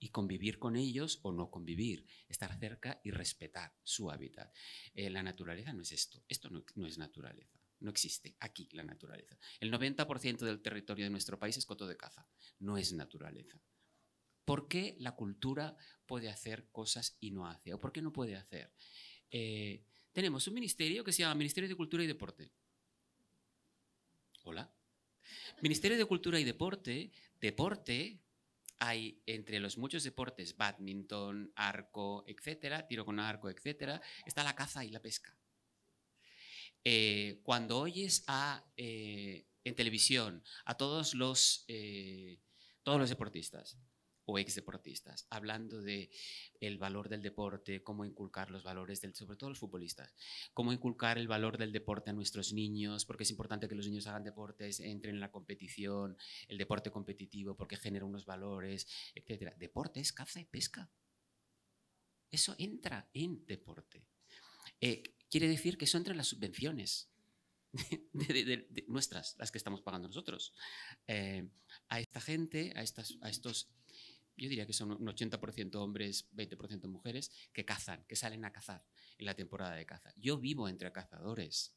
y convivir con ellos o no convivir, estar cerca y respetar su hábitat. Eh, la naturaleza no es esto, esto no, es naturaleza, no existe aquí la naturaleza. El 90% del territorio de nuestro país es coto de caza, no es naturaleza. ¿Por qué la cultura puede hacer cosas y no hace? ¿O por qué no puede hacer? Eh, tenemos un ministerio que se llama Ministerio de Cultura y Deporte. Hola. Ministerio de Cultura y Deporte, deporte, hay entre los muchos deportes, badminton, arco, etcétera, tiro con arco, etcétera, está la caza y la pesca. Eh, cuando oyes eh, en televisión a todos los eh, deportistas, o ex deportistas, hablando de el valor del deporte, cómo inculcar los valores del, sobre todo los futbolistas, cómo inculcar el valor del deporte a nuestros niños, porque es importante que los niños hagan deportes, entren en la competición, el deporte competitivo, porque genera unos valores, etcétera. deportes, caza y pesca. Eso entra en deporte. Eh, quiere decir que eso entra en las subvenciones nuestras, las que estamos pagando nosotros. Eh, a esta gente, a, estas, a estos yo diría que son un 80% hombres, 20% mujeres, que cazan, que salen a cazar en la temporada de caza. Yo vivo entre cazadores.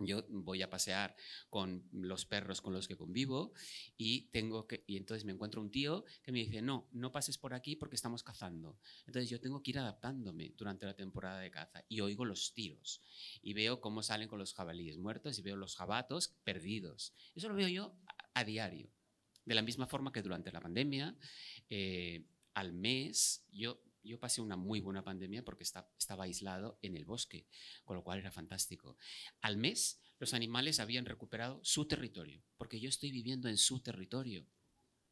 Yo voy a pasear con los perros con los que convivo y tengo y entonces me encuentro un tío que me dice, "No, no pases por aquí porque estamos cazando." Entonces yo tengo que ir adaptándome durante la temporada de caza y oigo los tiros y veo cómo salen con los jabalíes muertos y veo los jabatos perdidos. Eso lo veo yo a diario. De la misma forma que durante la pandemia, eh, al mes, yo, yo pasé una muy buena pandemia porque estaba aislado en el bosque, con lo cual era fantástico. Al mes, los animales habían recuperado su territorio, porque yo estoy viviendo en su territorio.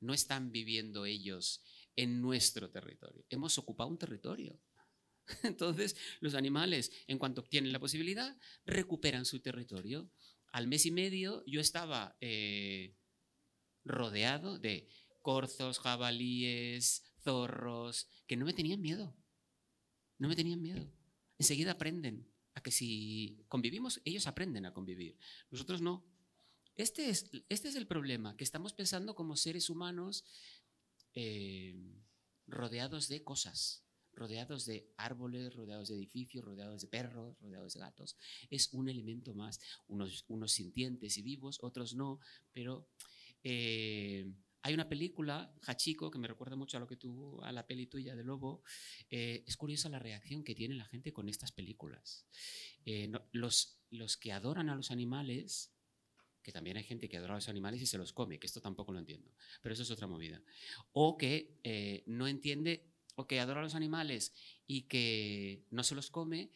No están viviendo ellos en nuestro territorio. Hemos ocupado un territorio. Entonces, los animales, en cuanto tienen la posibilidad, recuperan su territorio. Al mes y medio yo estaba eh, rodeado de corzos, jabalíes, zorros, que no me tenían miedo. No me tenían miedo. Enseguida aprenden a que si convivimos, ellos aprenden a convivir. Nosotros no. Este es, este es el problema, que estamos pensando como seres humanos eh, rodeados de cosas, rodeados de árboles, rodeados de edificios, rodeados de perros, rodeados de gatos. Es un elemento más, unos, unos sintientes y vivos, otros no, pero eh, hay una película, Hachiko, que me recuerda mucho a lo que tú, a la peli tuya de Lobo. Eh, es curiosa la reacción que tiene la gente con estas películas. Eh, los, los que adoran a los animales, que también hay gente que adora a los animales y se los come, que esto tampoco lo entiendo, pero eso es otra movida. O que no entiende, o que adora a los animales y que no se los come,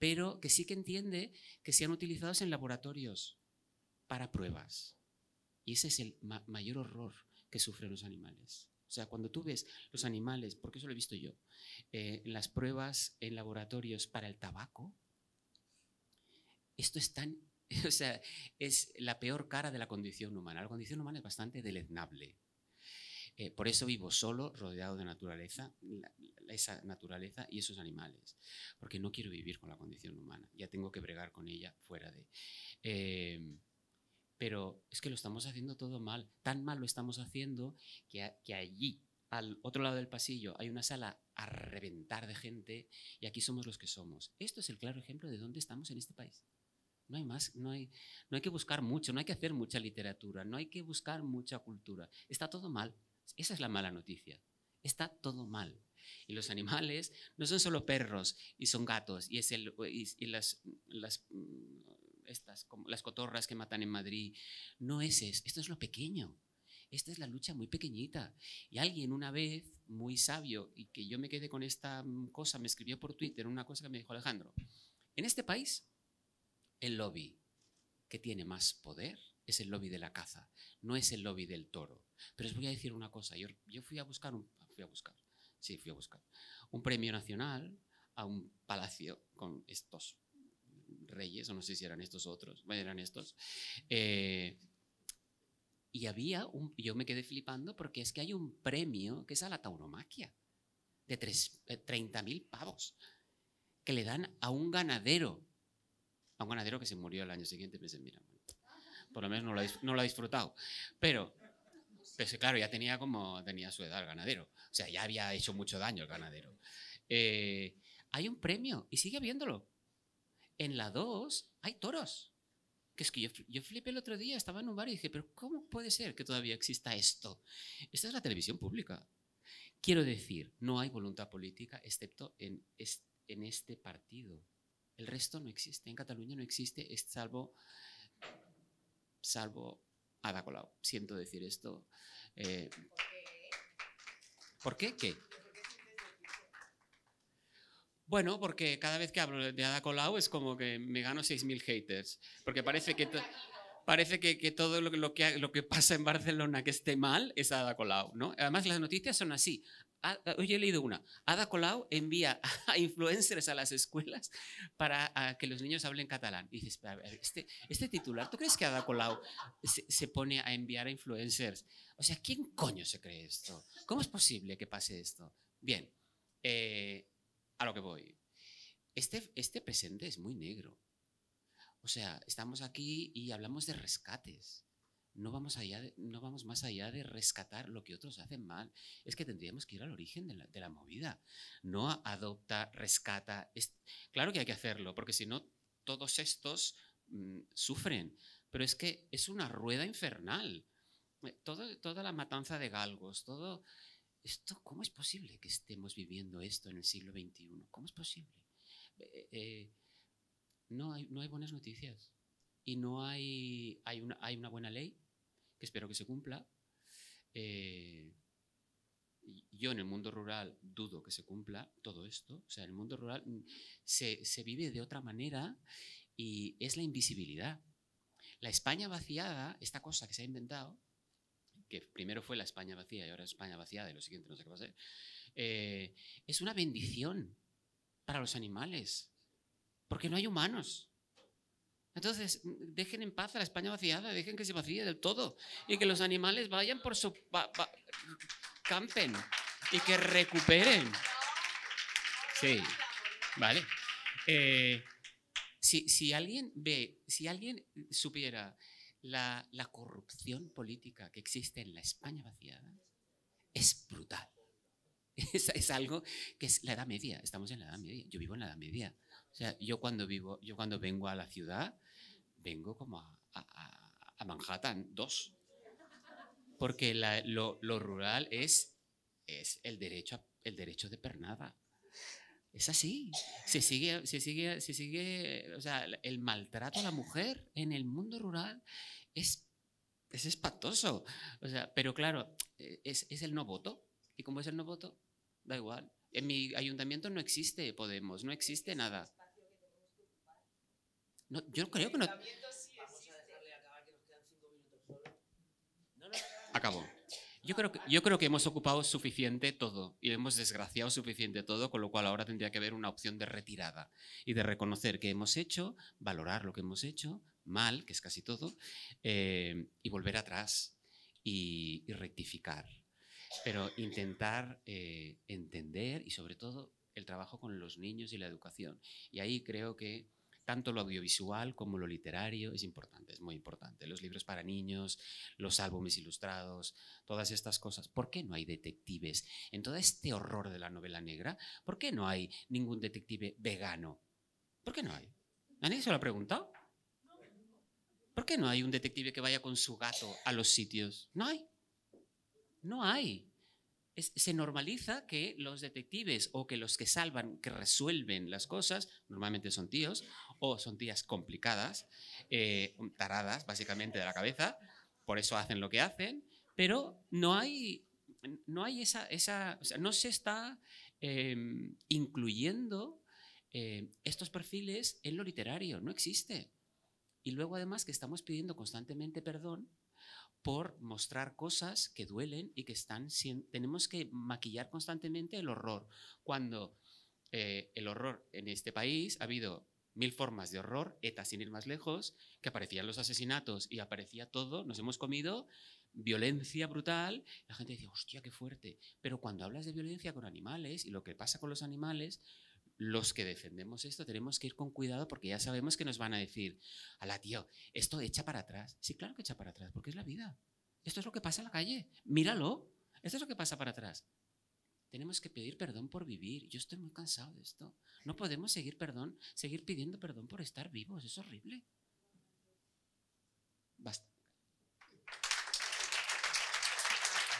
pero que sí que entiende que sean utilizados en laboratorios para pruebas. Y ese es el mayor horror que sufren los animales. O sea, cuando tú ves los animales, porque eso lo he visto yo, eh, las pruebas en laboratorios para el tabaco, esto es tan, o sea, es la peor cara de la condición humana. La condición humana es bastante deleznable. Eh, por eso vivo solo, rodeado de naturaleza, esa naturaleza y esos animales, porque no quiero vivir con la condición humana, ya tengo que bregar con ella fuera de... Eh, pero es que lo estamos haciendo todo mal. Tan mal lo estamos haciendo que, allí, al otro lado del pasillo, hay una sala a reventar de gente y aquí somos los que somos. Esto es el claro ejemplo de dónde estamos en este país. No hay más, no hay, no hay que buscar mucho, no hay que hacer mucha literatura, no hay que buscar mucha cultura. Está todo mal. Esa es la mala noticia. Está todo mal. Y los animales no son solo perros y son gatos y, es el, y, las, las, estas, las cotorras que matan en Madrid. No es eso, esto es lo pequeño. Esta es la lucha muy pequeñita. Y alguien una vez, muy sabio, y que yo me quedé con esta mm, cosa, me escribió por Twitter una cosa que me dijo Alejandro. En este país, el lobby que tiene más poder es el lobby de la caza, no es el lobby del toro. Pero os voy a decir una cosa, yo, fui a buscar, ah, fui a buscar, sí, fui a buscar, un premio nacional a un palacio con estos reyes, o no sé si eran estos otros, bueno, eran estos. Eh, y había un, yo me quedé flipando porque es que hay un premio que es a la tauromaquia, de tres, eh, mil pavos, que le dan a un ganadero, a un ganadero que se murió el año siguiente. Pensé, mira, por lo menos no lo, ha disfrutado. Pero pues, claro, ya tenía como tenía su edad el ganadero. O sea, ya había hecho mucho daño el ganadero. Eh, hay un premio y sigue habiéndolo. En la 2 hay toros. Que es que yo, yo flipé el otro día, estaba en un bar y dije, pero ¿cómo puede ser que todavía exista esto? Esta es la televisión pública. Quiero decir, no hay voluntad política excepto en, en este partido. El resto no existe. En Cataluña no existe, salvo, salvo Ada Colau. Siento decir esto. Eh, ¿Por qué? ¿Qué? Bueno, porque cada vez que hablo de Ada Colau es como que me gano 6.000 haters, porque parece que, parece que, todo lo, que, lo que pasa en Barcelona que esté mal es Ada Colau, ¿no? Además las noticias son así. Hoy he leído una. Ada Colau envía a influencers a las escuelas para que los niños hablen catalán. Y dices, a este, este, titular, ¿tú crees que Ada Colau se, pone a enviar a influencers? O sea, ¿quién coño se cree esto? ¿Cómo es posible que pase esto? Bien, eh, a lo que voy. Este, este presente es muy negro. O sea, estamos aquí y hablamos de rescates. No vamos, allá no vamos más allá de rescatar lo que otros hacen mal. Es que tendríamos que ir al origen de la, movida. No adopta, rescata. Es, claro que hay que hacerlo, porque si no, todos estos mm, sufren. Pero es que es una rueda infernal. Eh, todo, toda la matanza de galgos, todo esto, ¿cómo es posible que estemos viviendo esto en el siglo XXI? ¿Cómo es posible? Eh, eh, eh, no, hay, no hay buenas noticias y no hay, hay, una, hay una buena ley que espero que se cumpla. yo en el mundo rural dudo que se cumpla todo esto. O sea, el mundo rural se vive de otra manera y es la invisibilidad. La España vaciada, esta cosa que se ha inventado, que primero fue la España vacía y ahora España vaciada y lo siguiente no sé qué va a ser, eh, es una bendición para los animales, porque no hay humanos. Entonces, dejen en paz a la España vaciada, dejen que se vacíe del todo y que los animales vayan por su... campen y que recuperen. Sí, vale. Eh, si, si alguien ve, si alguien supiera la, corrupción política que existe en la España vaciada es brutal. Es, es, algo que es la Edad Media. Estamos en la Edad Media. Yo vivo en la Edad Media. O sea, yo cuando vivo, yo cuando vengo a la ciudad, vengo como a, Manhattan dos, Porque lo, lo, rural es, es el, derecho, el derecho de pernada. Es así. Se sigue, se sigue, se sigue, o sea, el maltrato a la mujer en el mundo rural es, es espantoso. O sea, pero claro, e, es, el no voto. Y como es el no voto, da igual. En mi ayuntamiento no existe Podemos, no existe nada. No, yo creo que no. Acabó. Yo creo, que, yo creo que hemos ocupado suficiente todo y hemos desgraciado suficiente todo, con lo cual ahora tendría que haber una opción de retirada y de reconocer que hemos hecho, valorar lo que hemos hecho, mal, que es casi todo, eh, y volver atrás y, rectificar. Pero intentar eh, entender y sobre todo el trabajo con los niños y la educación. Y ahí creo que tanto lo audiovisual como lo literario es importante, es muy importante. Los libros para niños, los álbumes ilustrados, todas estas cosas. ¿Por qué no hay detectives? En todo este horror de la novela negra, ¿por qué no hay ningún detective vegano? ¿Por qué no hay? ¿A nadie se lo ha preguntado? ¿Por qué no hay un detective que vaya con su gato a los sitios? No hay. No hay se normaliza que los detectives o que los que salvan, que resuelven las cosas, normalmente son tíos o son tías complicadas, eh, taradas básicamente de la cabeza, por eso hacen lo que hacen, pero no hay, no hay esa, esa no se está em, incluyendo eh, estos perfiles en lo literario, no existe. Y luego además que estamos pidiendo constantemente perdón por mostrar cosas que duelen y que están tenemos que maquillar constantemente el horror. Cuando eh, el horror en este país ha habido mil formas de horror, ETA sin ir más lejos, que aparecían los asesinatos y aparecía todo, nos hemos comido violencia brutal, la gente decía, hostia, qué fuerte. Pero cuando hablas de violencia con animales y lo que pasa con los animales, los que defendemos esto tenemos que ir con cuidado porque ya sabemos que nos van a decir, la tío, esto echa para atrás. Sí, claro que echa para atrás, porque es la vida. Esto es lo que pasa en la calle. Míralo. Esto es lo que pasa para atrás. Tenemos que pedir perdón por vivir. Yo estoy muy cansado de esto. No podemos seguir perdón, seguir pidiendo perdón por estar vivos. Es horrible.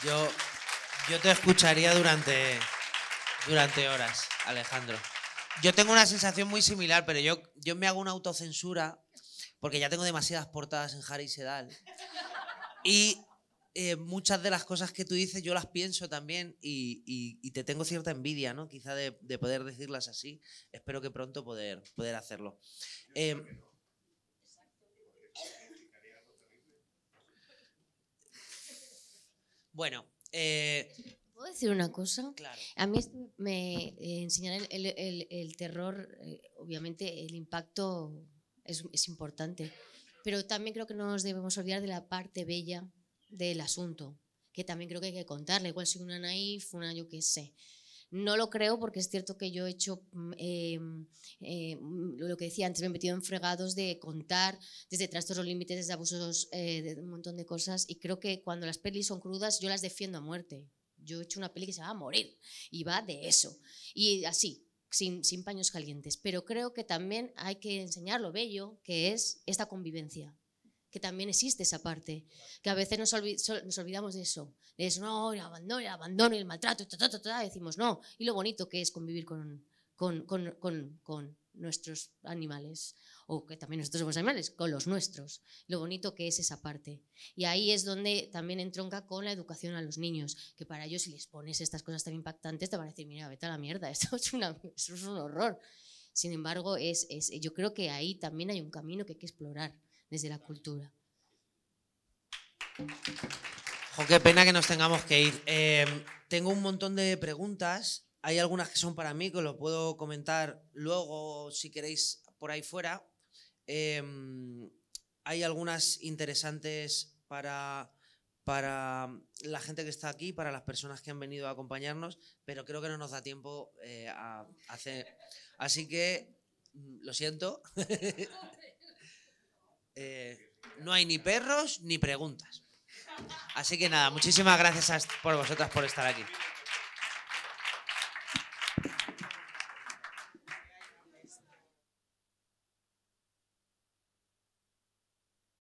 Yo, yo te escucharía durante, durante horas, Alejandro. Yo tengo una sensación muy similar, pero yo, yo me hago una autocensura porque ya tengo demasiadas portadas en Harry Sedal. Y eh, muchas de las cosas que tú dices yo las pienso también y, te tengo cierta envidia, ¿no? Quizá de, poder decirlas así. Espero que pronto poder, poder hacerlo. Eh, bueno, eh, puedo decir una cosa? A mí me eh, el, terror, eh, obviamente el impacto es, importante, pero también creo que no nos debemos olvidar de la parte bella del asunto, que también creo que hay que contarle, igual soy una naif, una yo qué sé. No lo creo porque es cierto que yo he hecho mm, eh, eh, mm, lo que decía antes, me he metido en fregados de contar desde los límites, desde abusos, de un montón de cosas. Y creo que cuando las pelis son crudas, yo las defiendo a muerte. Yo he hecho una peli que se va a Morir y va de eso. Y así, sin, sin paños calientes. Pero creo que también hay que enseñar lo bello que es esta convivencia, que también existe esa parte, que a veces nos, nos olvidamos de eso, de eso, no, el abandono, el abandono, el maltrato, decimos no, y lo bonito que es convivir con, con, con nuestros animales o que también nosotros somos animales, con los nuestros. Lo bonito que es esa parte. Y ahí es donde también entronca con la educación a los niños, que para ellos si les pones estas cosas tan impactantes te van a decir, mira, vete a la mierda, esto es, una, esto es un horror. Sin embargo, es, es, yo creo que ahí también hay un camino que hay que explorar desde la cultura. Jo, qué pena que nos tengamos que ir. Em, tengo un montón de preguntas. Hay algunas que son para mí, que lo puedo comentar luego si queréis por ahí fuera, Em, hay algunas interesantes para, para la gente que está aquí, para las personas que han venido a acompañarnos, pero creo que no nos da tiempo eh, a hacer. Así que, mm, lo siento. Eh, no hay ni perros ni preguntas. Así que nada, muchísimas gracias por vosotras por estar aquí.